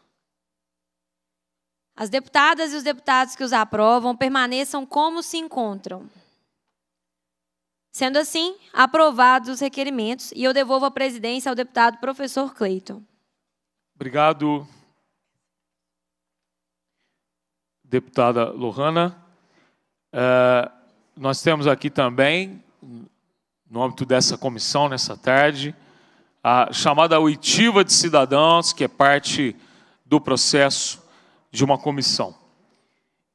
S2: As deputadas e os deputados que os aprovam permaneçam como se encontram. Sendo assim, aprovados os requerimentos e eu devolvo a presidência ao deputado professor Cleiton.
S1: Obrigado, deputada Lohana. Uh, nós temos aqui também, no âmbito dessa comissão, nessa tarde, a chamada oitiva de cidadãos, que é parte do processo de uma comissão.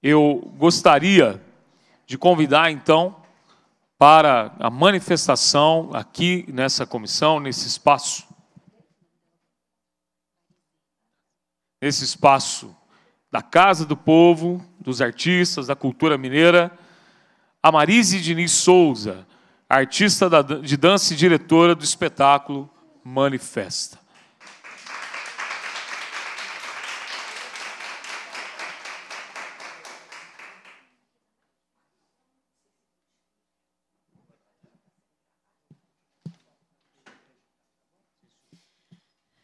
S1: Eu gostaria de convidar, então, para a manifestação aqui nessa comissão, nesse espaço, nesse espaço da Casa do Povo, dos artistas, da cultura mineira, a Marise Diniz Souza, artista de dança e diretora do espetáculo manifesta.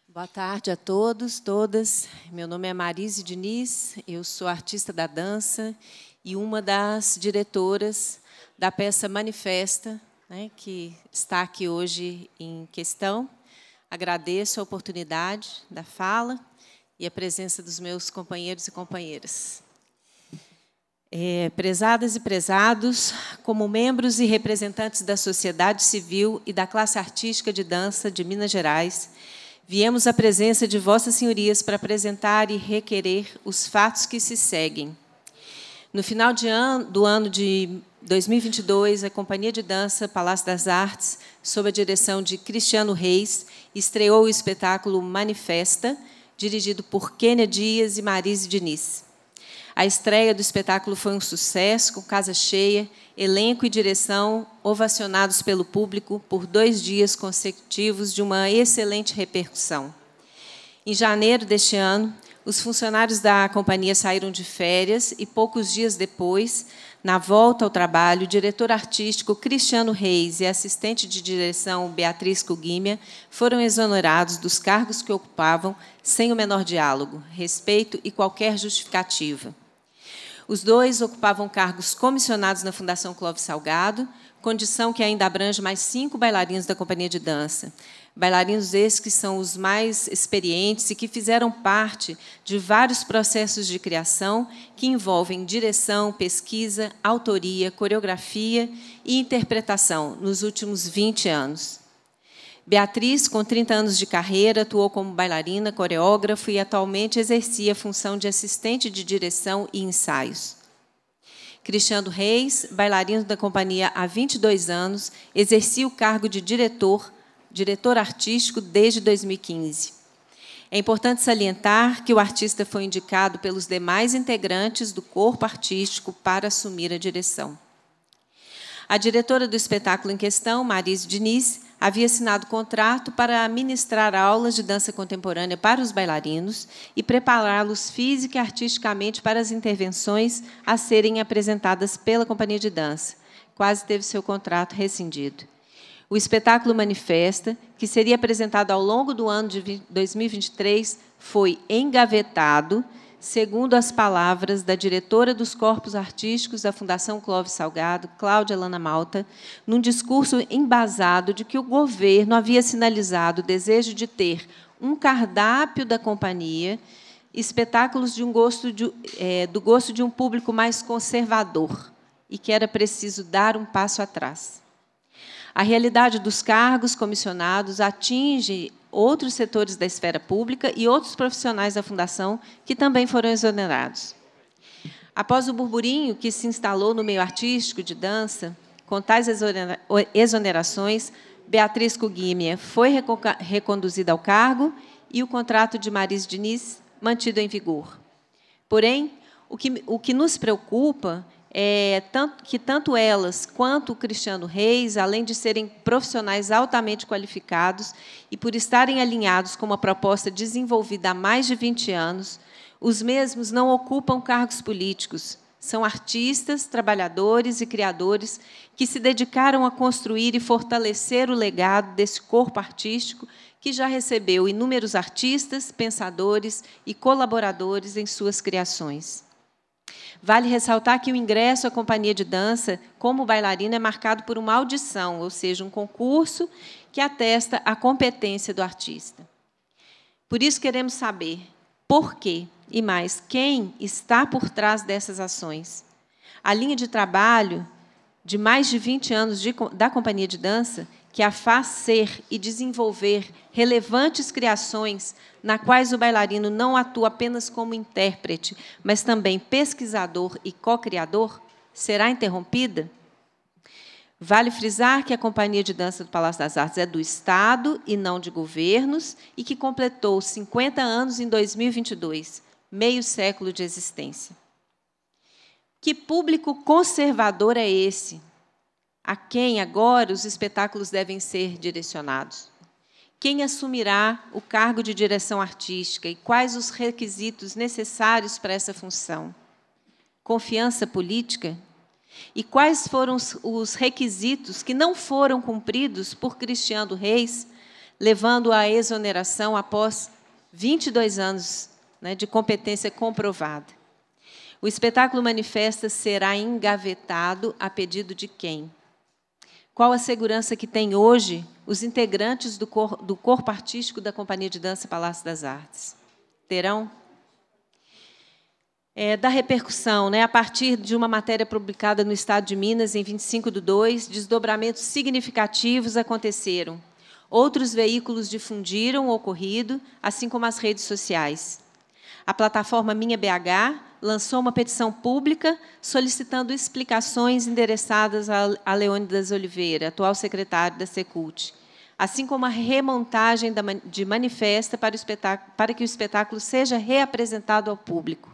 S5: Boa tarde a todos, todas. Meu nome é Marise Diniz, eu sou artista da dança e uma das diretoras da peça Manifesta, né, que está aqui hoje em questão. Agradeço a oportunidade da fala e a presença dos meus companheiros e companheiras. É, prezadas e prezados, como membros e representantes da sociedade civil e da classe artística de dança de Minas Gerais, viemos à presença de Vossas Senhorias para apresentar e requerer os fatos que se seguem. No final an do ano de 2022, a Companhia de Dança Palácio das Artes, sob a direção de Cristiano Reis, estreou o espetáculo Manifesta, dirigido por Kênia Dias e Marise Diniz. A estreia do espetáculo foi um sucesso, com casa cheia, elenco e direção ovacionados pelo público por dois dias consecutivos de uma excelente repercussão. Em janeiro deste ano, os funcionários da companhia saíram de férias e, poucos dias depois, na volta ao trabalho, o diretor artístico Cristiano Reis e a assistente de direção Beatriz Cuguimia foram exonerados dos cargos que ocupavam sem o menor diálogo, respeito e qualquer justificativa. Os dois ocupavam cargos comissionados na Fundação Clóvis Salgado, condição que ainda abrange mais cinco bailarinos da companhia de dança, Bailarinos esses que são os mais experientes e que fizeram parte de vários processos de criação que envolvem direção, pesquisa, autoria, coreografia e interpretação nos últimos 20 anos. Beatriz, com 30 anos de carreira, atuou como bailarina, coreógrafo e atualmente exercia a função de assistente de direção e ensaios. Cristiano Reis, bailarino da companhia há 22 anos, exercia o cargo de diretor diretor artístico desde 2015. É importante salientar que o artista foi indicado pelos demais integrantes do corpo artístico para assumir a direção. A diretora do espetáculo em questão, Marise Diniz, havia assinado contrato para ministrar aulas de dança contemporânea para os bailarinos e prepará-los física e artisticamente para as intervenções a serem apresentadas pela companhia de dança. Quase teve seu contrato rescindido. O espetáculo Manifesta, que seria apresentado ao longo do ano de 2023, foi engavetado, segundo as palavras da diretora dos Corpos Artísticos da Fundação Clóvis Salgado, Cláudia Lana Malta, num discurso embasado de que o governo havia sinalizado o desejo de ter um cardápio da companhia, espetáculos um gosto de, é, do gosto de um público mais conservador, e que era preciso dar um passo atrás. A realidade dos cargos comissionados atinge outros setores da esfera pública e outros profissionais da Fundação que também foram exonerados. Após o burburinho que se instalou no meio artístico de dança, com tais exonerações, Beatriz Cugímia foi reconduzida ao cargo e o contrato de Maris Diniz mantido em vigor. Porém, o que, o que nos preocupa é, tanto, que tanto elas quanto o Cristiano Reis, além de serem profissionais altamente qualificados e por estarem alinhados com uma proposta desenvolvida há mais de 20 anos, os mesmos não ocupam cargos políticos. São artistas, trabalhadores e criadores que se dedicaram a construir e fortalecer o legado desse corpo artístico que já recebeu inúmeros artistas, pensadores e colaboradores em suas criações. Vale ressaltar que o ingresso à companhia de dança, como bailarina, é marcado por uma audição, ou seja, um concurso que atesta a competência do artista. Por isso queremos saber por quê e mais quem está por trás dessas ações. A linha de trabalho de mais de 20 anos de, da companhia de dança que a faz ser e desenvolver relevantes criações na quais o bailarino não atua apenas como intérprete, mas também pesquisador e co-criador, será interrompida? Vale frisar que a Companhia de Dança do Palácio das Artes é do Estado e não de governos e que completou 50 anos em 2022, meio século de existência. Que público conservador é esse a quem agora os espetáculos devem ser direcionados? Quem assumirá o cargo de direção artística e quais os requisitos necessários para essa função? Confiança política? E quais foram os requisitos que não foram cumpridos por Cristiano Reis, levando à exoneração após 22 anos né, de competência comprovada? O espetáculo manifesta será engavetado a pedido de quem? Qual a segurança que tem hoje os integrantes do, cor, do corpo artístico da Companhia de Dança Palácio das Artes? Terão? É, da repercussão, né, a partir de uma matéria publicada no Estado de Minas, em 25 de 2, desdobramentos significativos aconteceram. Outros veículos difundiram o ocorrido, assim como as redes sociais a plataforma Minha BH lançou uma petição pública solicitando explicações endereçadas a Leônidas Oliveira, atual secretário da Secult, assim como a remontagem de manifesta para, para que o espetáculo seja reapresentado ao público.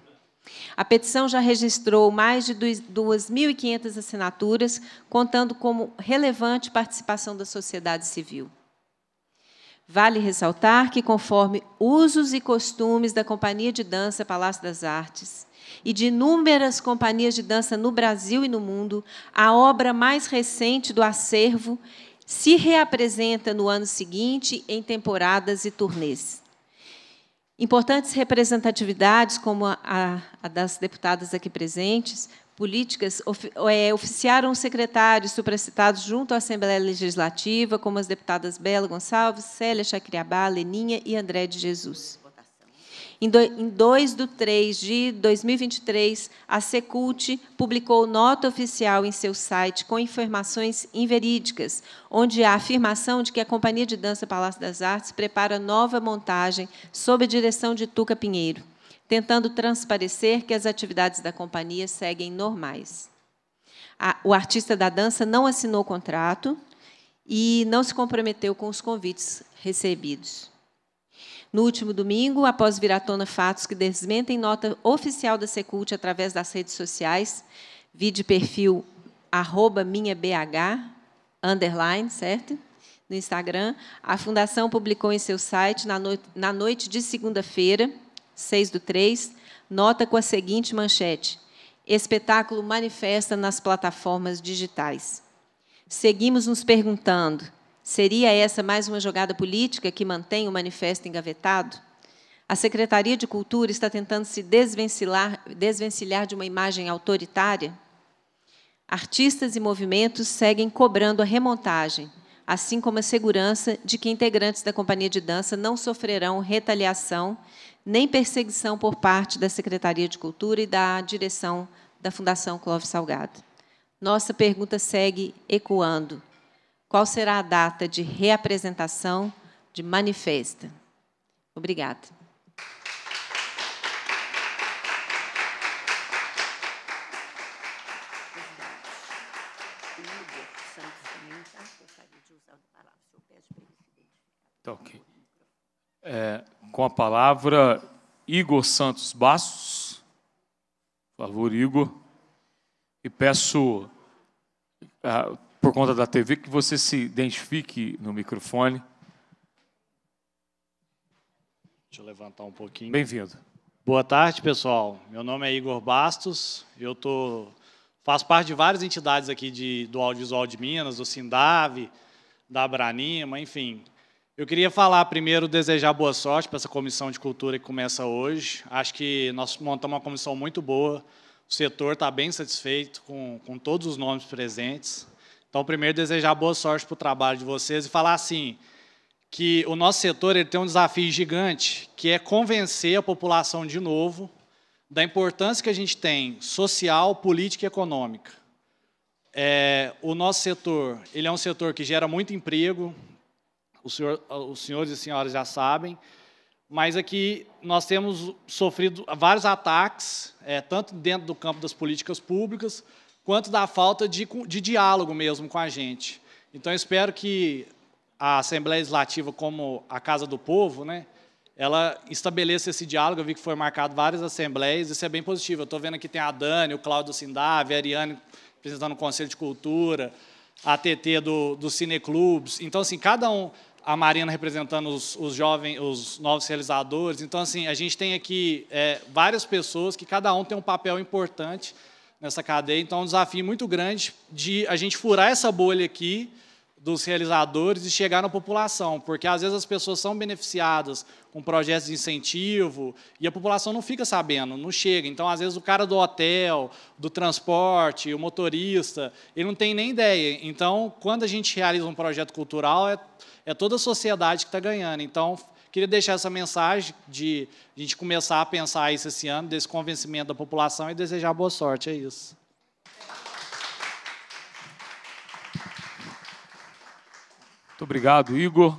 S5: A petição já registrou mais de 2.500 assinaturas, contando como relevante participação da sociedade civil. Vale ressaltar que, conforme usos e costumes da Companhia de Dança Palácio das Artes e de inúmeras companhias de dança no Brasil e no mundo, a obra mais recente do acervo se reapresenta no ano seguinte em temporadas e turnês. Importantes representatividades, como a, a, das deputadas aqui presentes, políticas é, oficiaram secretários supracitados junto à Assembleia Legislativa, como as deputadas Bela Gonçalves, Célia Chacriabá, Leninha e André de Jesus. Em, do, 2 de 3 de 2023, a Secult publicou nota oficial em seu site com informações inverídicas, onde há a afirmação de que a Companhia de Dança Palácio das Artes prepara nova montagem sob a direção de Tuca Pinheiro tentando transparecer que as atividades da companhia seguem normais. A, o artista da dança não assinou o contrato e não se comprometeu com os convites recebidos. No último domingo, após vir à tona fatos que desmentem nota oficial da Secult através das redes sociais, vi de perfil minhabh, underline, certo? No Instagram, a Fundação publicou em seu site, na noite, na noite de segunda-feira, 6 do 3, nota com a seguinte manchete: Espetáculo manifesta nas plataformas digitais. Seguimos nos perguntando: seria essa mais uma jogada política que mantém o manifesto engavetado? A Secretaria de Cultura está tentando se desvencilhar, desvencilhar de uma imagem autoritária? Artistas e movimentos seguem cobrando a remontagem, assim como a segurança de que integrantes da companhia de dança não sofrerão retaliação nem perseguição por parte da Secretaria de Cultura e da direção da Fundação Clóvis Salgado. Nossa pergunta segue ecoando. Qual será a data de reapresentação de manifesta? Obrigada.
S1: Tá É, com a palavra Igor Santos Bastos. Por favor, Igor. E peço, ah, por conta da TV, que você se identifique no microfone.
S6: Deixa eu levantar um pouquinho. Bem-vindo. Boa tarde, pessoal. Meu nome é Igor Bastos. Eu tô, faço parte de várias entidades aqui de, do Audiovisual de Minas, do Sindave, da Abranima, enfim. Eu queria falar primeiro, desejar boa sorte para essa comissão de cultura que começa hoje. Acho que nós montamos uma comissão muito boa. O setor está bem satisfeito com, com todos os nomes presentes. Então, primeiro, desejar boa sorte para o trabalho de vocês e falar assim que o nosso setor ele tem um desafio gigante, que é convencer a população de novo da importância que a gente tem social, política e econômica. É, o nosso setor ele é um setor que gera muito emprego, o senhor, os senhores e senhoras já sabem, mas aqui é nós temos sofrido vários ataques, é, tanto dentro do campo das políticas públicas, quanto da falta de, de diálogo mesmo com a gente. Então, espero que a Assembleia Legislativa, como a Casa do Povo, né, ela estabeleça esse diálogo. Eu vi que foi marcado várias assembleias, isso é bem positivo. Eu estou vendo que tem a Dani, o Cláudio Sindá, a Variane apresentando o Conselho de Cultura, a TT do, do Cineclubes. Então, assim, cada um a Marina representando os, os jovens, os novos realizadores. Então, assim, a gente tem aqui é, várias pessoas que cada um tem um papel importante nessa cadeia. Então, é um desafio muito grande de a gente furar essa bolha aqui dos realizadores e chegar na população, porque às vezes as pessoas são beneficiadas com projetos de incentivo e a população não fica sabendo, não chega. Então, às vezes o cara do hotel, do transporte, o motorista, ele não tem nem ideia. Então, quando a gente realiza um projeto cultural, é, é toda a sociedade que está ganhando. Então, queria deixar essa mensagem de a gente começar a pensar isso esse ano, desse convencimento da população e desejar boa sorte. É isso.
S1: Muito obrigado, Igor.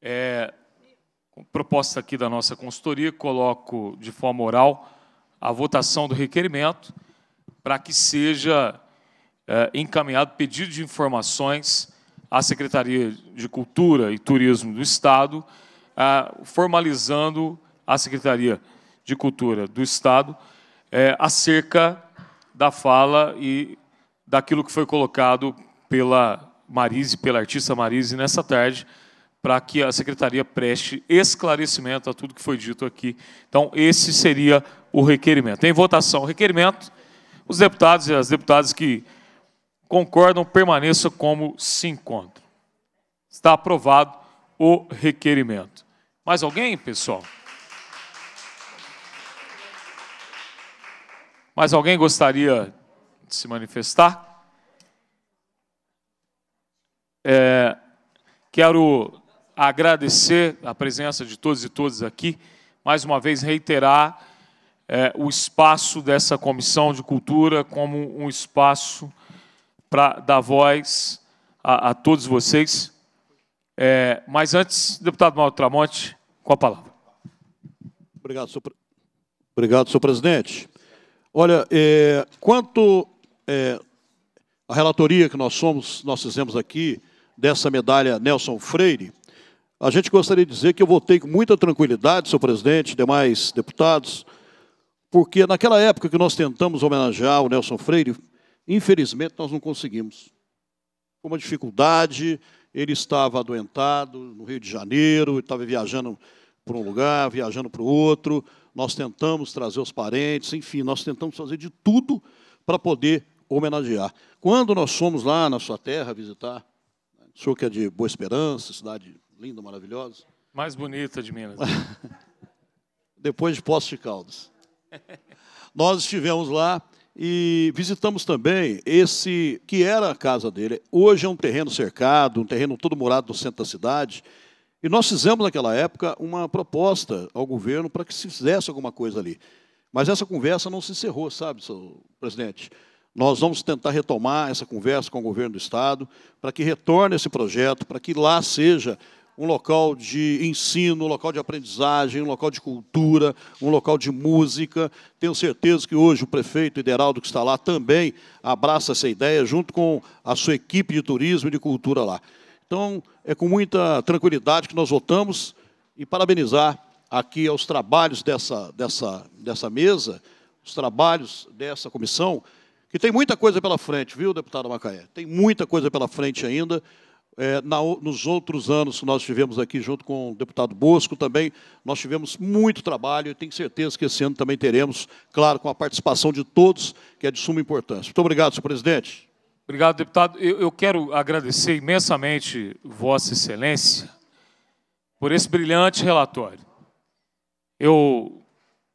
S1: É, proposta aqui da nossa consultoria, coloco de forma oral a votação do requerimento para que seja é, encaminhado pedido de informações à Secretaria de Cultura e Turismo do Estado, é, formalizando a Secretaria de Cultura do Estado é, acerca da fala e daquilo que foi colocado pela Marise, pela artista Marise, nessa tarde, para que a secretaria preste esclarecimento a tudo que foi dito aqui. Então, esse seria o requerimento. Em votação, o requerimento, os deputados e as deputadas que concordam permaneçam como se encontram. Está aprovado o requerimento. Mais alguém, pessoal? Mas alguém gostaria de se manifestar? É, quero agradecer a presença de todos e todas aqui, mais uma vez reiterar é, o espaço dessa comissão de cultura como um espaço para dar voz a, a todos vocês. É, mas antes, deputado Mauro Tramonte, com a palavra. Obrigado, senhor,
S3: Obrigado, senhor presidente. Olha, é, quanto é, à relatoria que nós somos, nós fizemos aqui dessa medalha Nelson Freire, a gente gostaria de dizer que eu votei com muita tranquilidade, senhor presidente, demais deputados, porque naquela época que nós tentamos homenagear o Nelson Freire, infelizmente nós não conseguimos. Foi uma dificuldade, ele estava adoentado no Rio de Janeiro, estava viajando para um lugar, viajando para o outro, nós tentamos trazer os parentes, enfim, nós tentamos fazer de tudo para poder homenagear. Quando nós fomos lá na sua terra visitar, o senhor que é de Boa Esperança, cidade
S1: linda, maravilhosa. Mais bonita de Minas.
S3: Depois de Poços de Caldas. nós estivemos lá e visitamos também esse que era a casa dele. Hoje é um terreno cercado, um terreno todo morado no centro da cidade. E nós fizemos, naquela época, uma proposta ao governo para que se fizesse alguma coisa ali. Mas essa conversa não se encerrou, sabe, senhor presidente? Nós vamos tentar retomar essa conversa com o governo do Estado para que retorne esse projeto, para que lá seja um local de ensino, um local de aprendizagem, um local de cultura, um local de música. Tenho certeza que hoje o prefeito Ideraldo, que está lá, também abraça essa ideia, junto com a sua equipe de turismo e de cultura lá. Então, é com muita tranquilidade que nós votamos e parabenizar aqui aos trabalhos dessa, dessa, dessa mesa, os trabalhos dessa comissão, que tem muita coisa pela frente, viu, deputado Macaé? Tem muita coisa pela frente ainda. É, na, nos outros anos que nós tivemos aqui, junto com o deputado Bosco também, nós tivemos muito trabalho e tenho certeza que esse ano também teremos, claro, com a participação de todos,
S1: que é de suma importância. Muito obrigado, senhor presidente. Obrigado, deputado. Eu, eu quero agradecer imensamente Vossa Excelência por esse brilhante relatório. Eu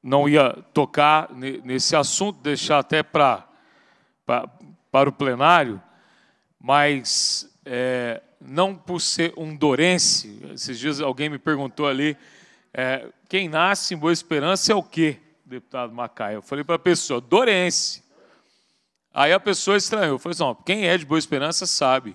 S1: não ia tocar nesse assunto, deixar até para, para, para o plenário, mas é, não por ser um dorense, esses dias alguém me perguntou ali, é, quem nasce em Boa Esperança é o quê, deputado Macaia? Eu falei para a pessoa, dorense. Aí a pessoa estranhou. Eu assim, quem é de Boa Esperança sabe,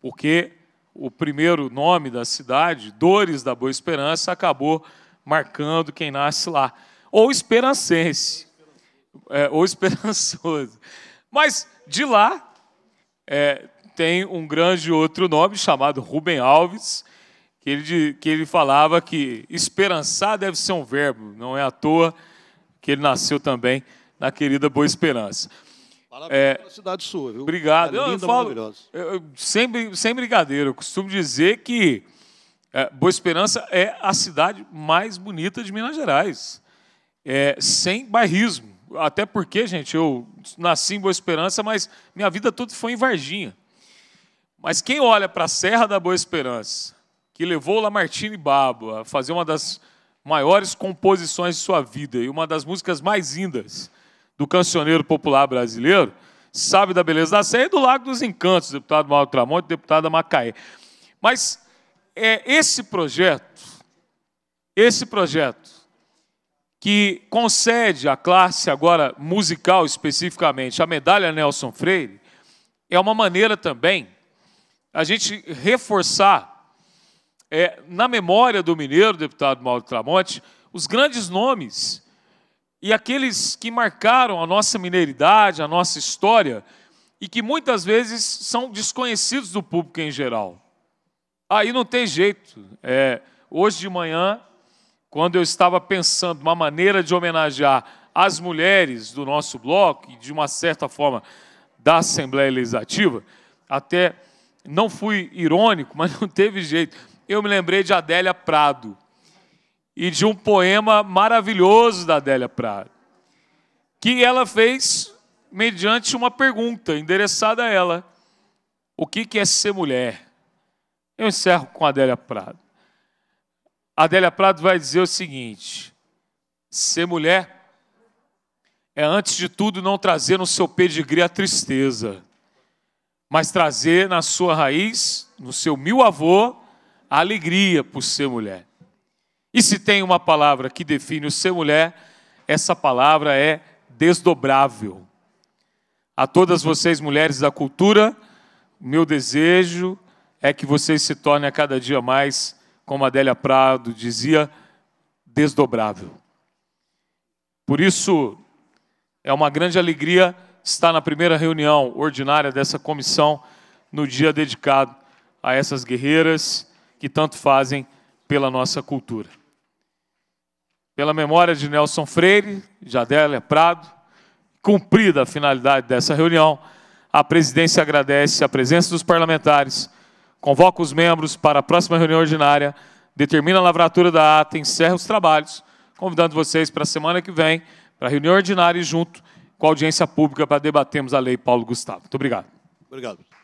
S1: porque o primeiro nome da cidade, Dores da Boa Esperança, acabou marcando quem nasce lá. Ou esperancense, é, ou esperançoso. Mas de lá é, tem um grande outro nome chamado Rubem Alves, que ele, que ele falava que esperançar deve ser um verbo, não é à toa que ele nasceu também na querida Boa Esperança. Parabéns é, pela cidade sua, viu? Obrigado. É linda, eu, falo, eu, sem, sem brincadeira, eu costumo dizer que é, Boa Esperança é a cidade mais bonita de Minas Gerais, é, sem bairrismo. Até porque, gente, eu nasci em Boa Esperança, mas minha vida toda foi em Varginha. Mas quem olha para a Serra da Boa Esperança, que levou Lamartine Babo a fazer uma das maiores composições de sua vida e uma das músicas mais lindas, do cancioneiro popular brasileiro, sabe da beleza da ceia e do Lago dos Encantos, deputado Mauro Tramonte, deputada Macaé. Mas é esse projeto, esse projeto que concede à classe agora musical especificamente a medalha Nelson Freire, é uma maneira também a gente reforçar é, na memória do mineiro, deputado Mauro Tramonte, os grandes nomes e aqueles que marcaram a nossa mineridade, a nossa história, e que muitas vezes são desconhecidos do público em geral. Aí não tem jeito. É, hoje de manhã, quando eu estava pensando uma maneira de homenagear as mulheres do nosso bloco, e de uma certa forma da Assembleia Legislativa, até não fui irônico, mas não teve jeito. Eu me lembrei de Adélia Prado e de um poema maravilhoso da Adélia Prado, que ela fez mediante uma pergunta endereçada a ela: O que é ser mulher? Eu encerro com a Adélia Prado. A Adélia Prado vai dizer o seguinte: ser mulher é, antes de tudo, não trazer no seu pedigree a tristeza, mas trazer na sua raiz, no seu mil avô, a alegria por ser mulher. E se tem uma palavra que define o ser mulher, essa palavra é desdobrável. A todas vocês, mulheres da cultura, meu desejo é que vocês se tornem a cada dia mais, como Adélia Prado dizia, desdobrável. Por isso, é uma grande alegria estar na primeira reunião ordinária dessa comissão, no dia dedicado a essas guerreiras que tanto fazem pela nossa cultura. Pela memória de Nelson Freire, Jadélia Prado, cumprida a finalidade dessa reunião, a presidência agradece a presença dos parlamentares, convoca os membros para a próxima reunião ordinária, determina a lavratura da ata, encerra os trabalhos, convidando vocês para a semana que vem, para a reunião ordinária e junto com a audiência pública para debatermos a lei Paulo Gustavo. Muito obrigado.
S3: Obrigado.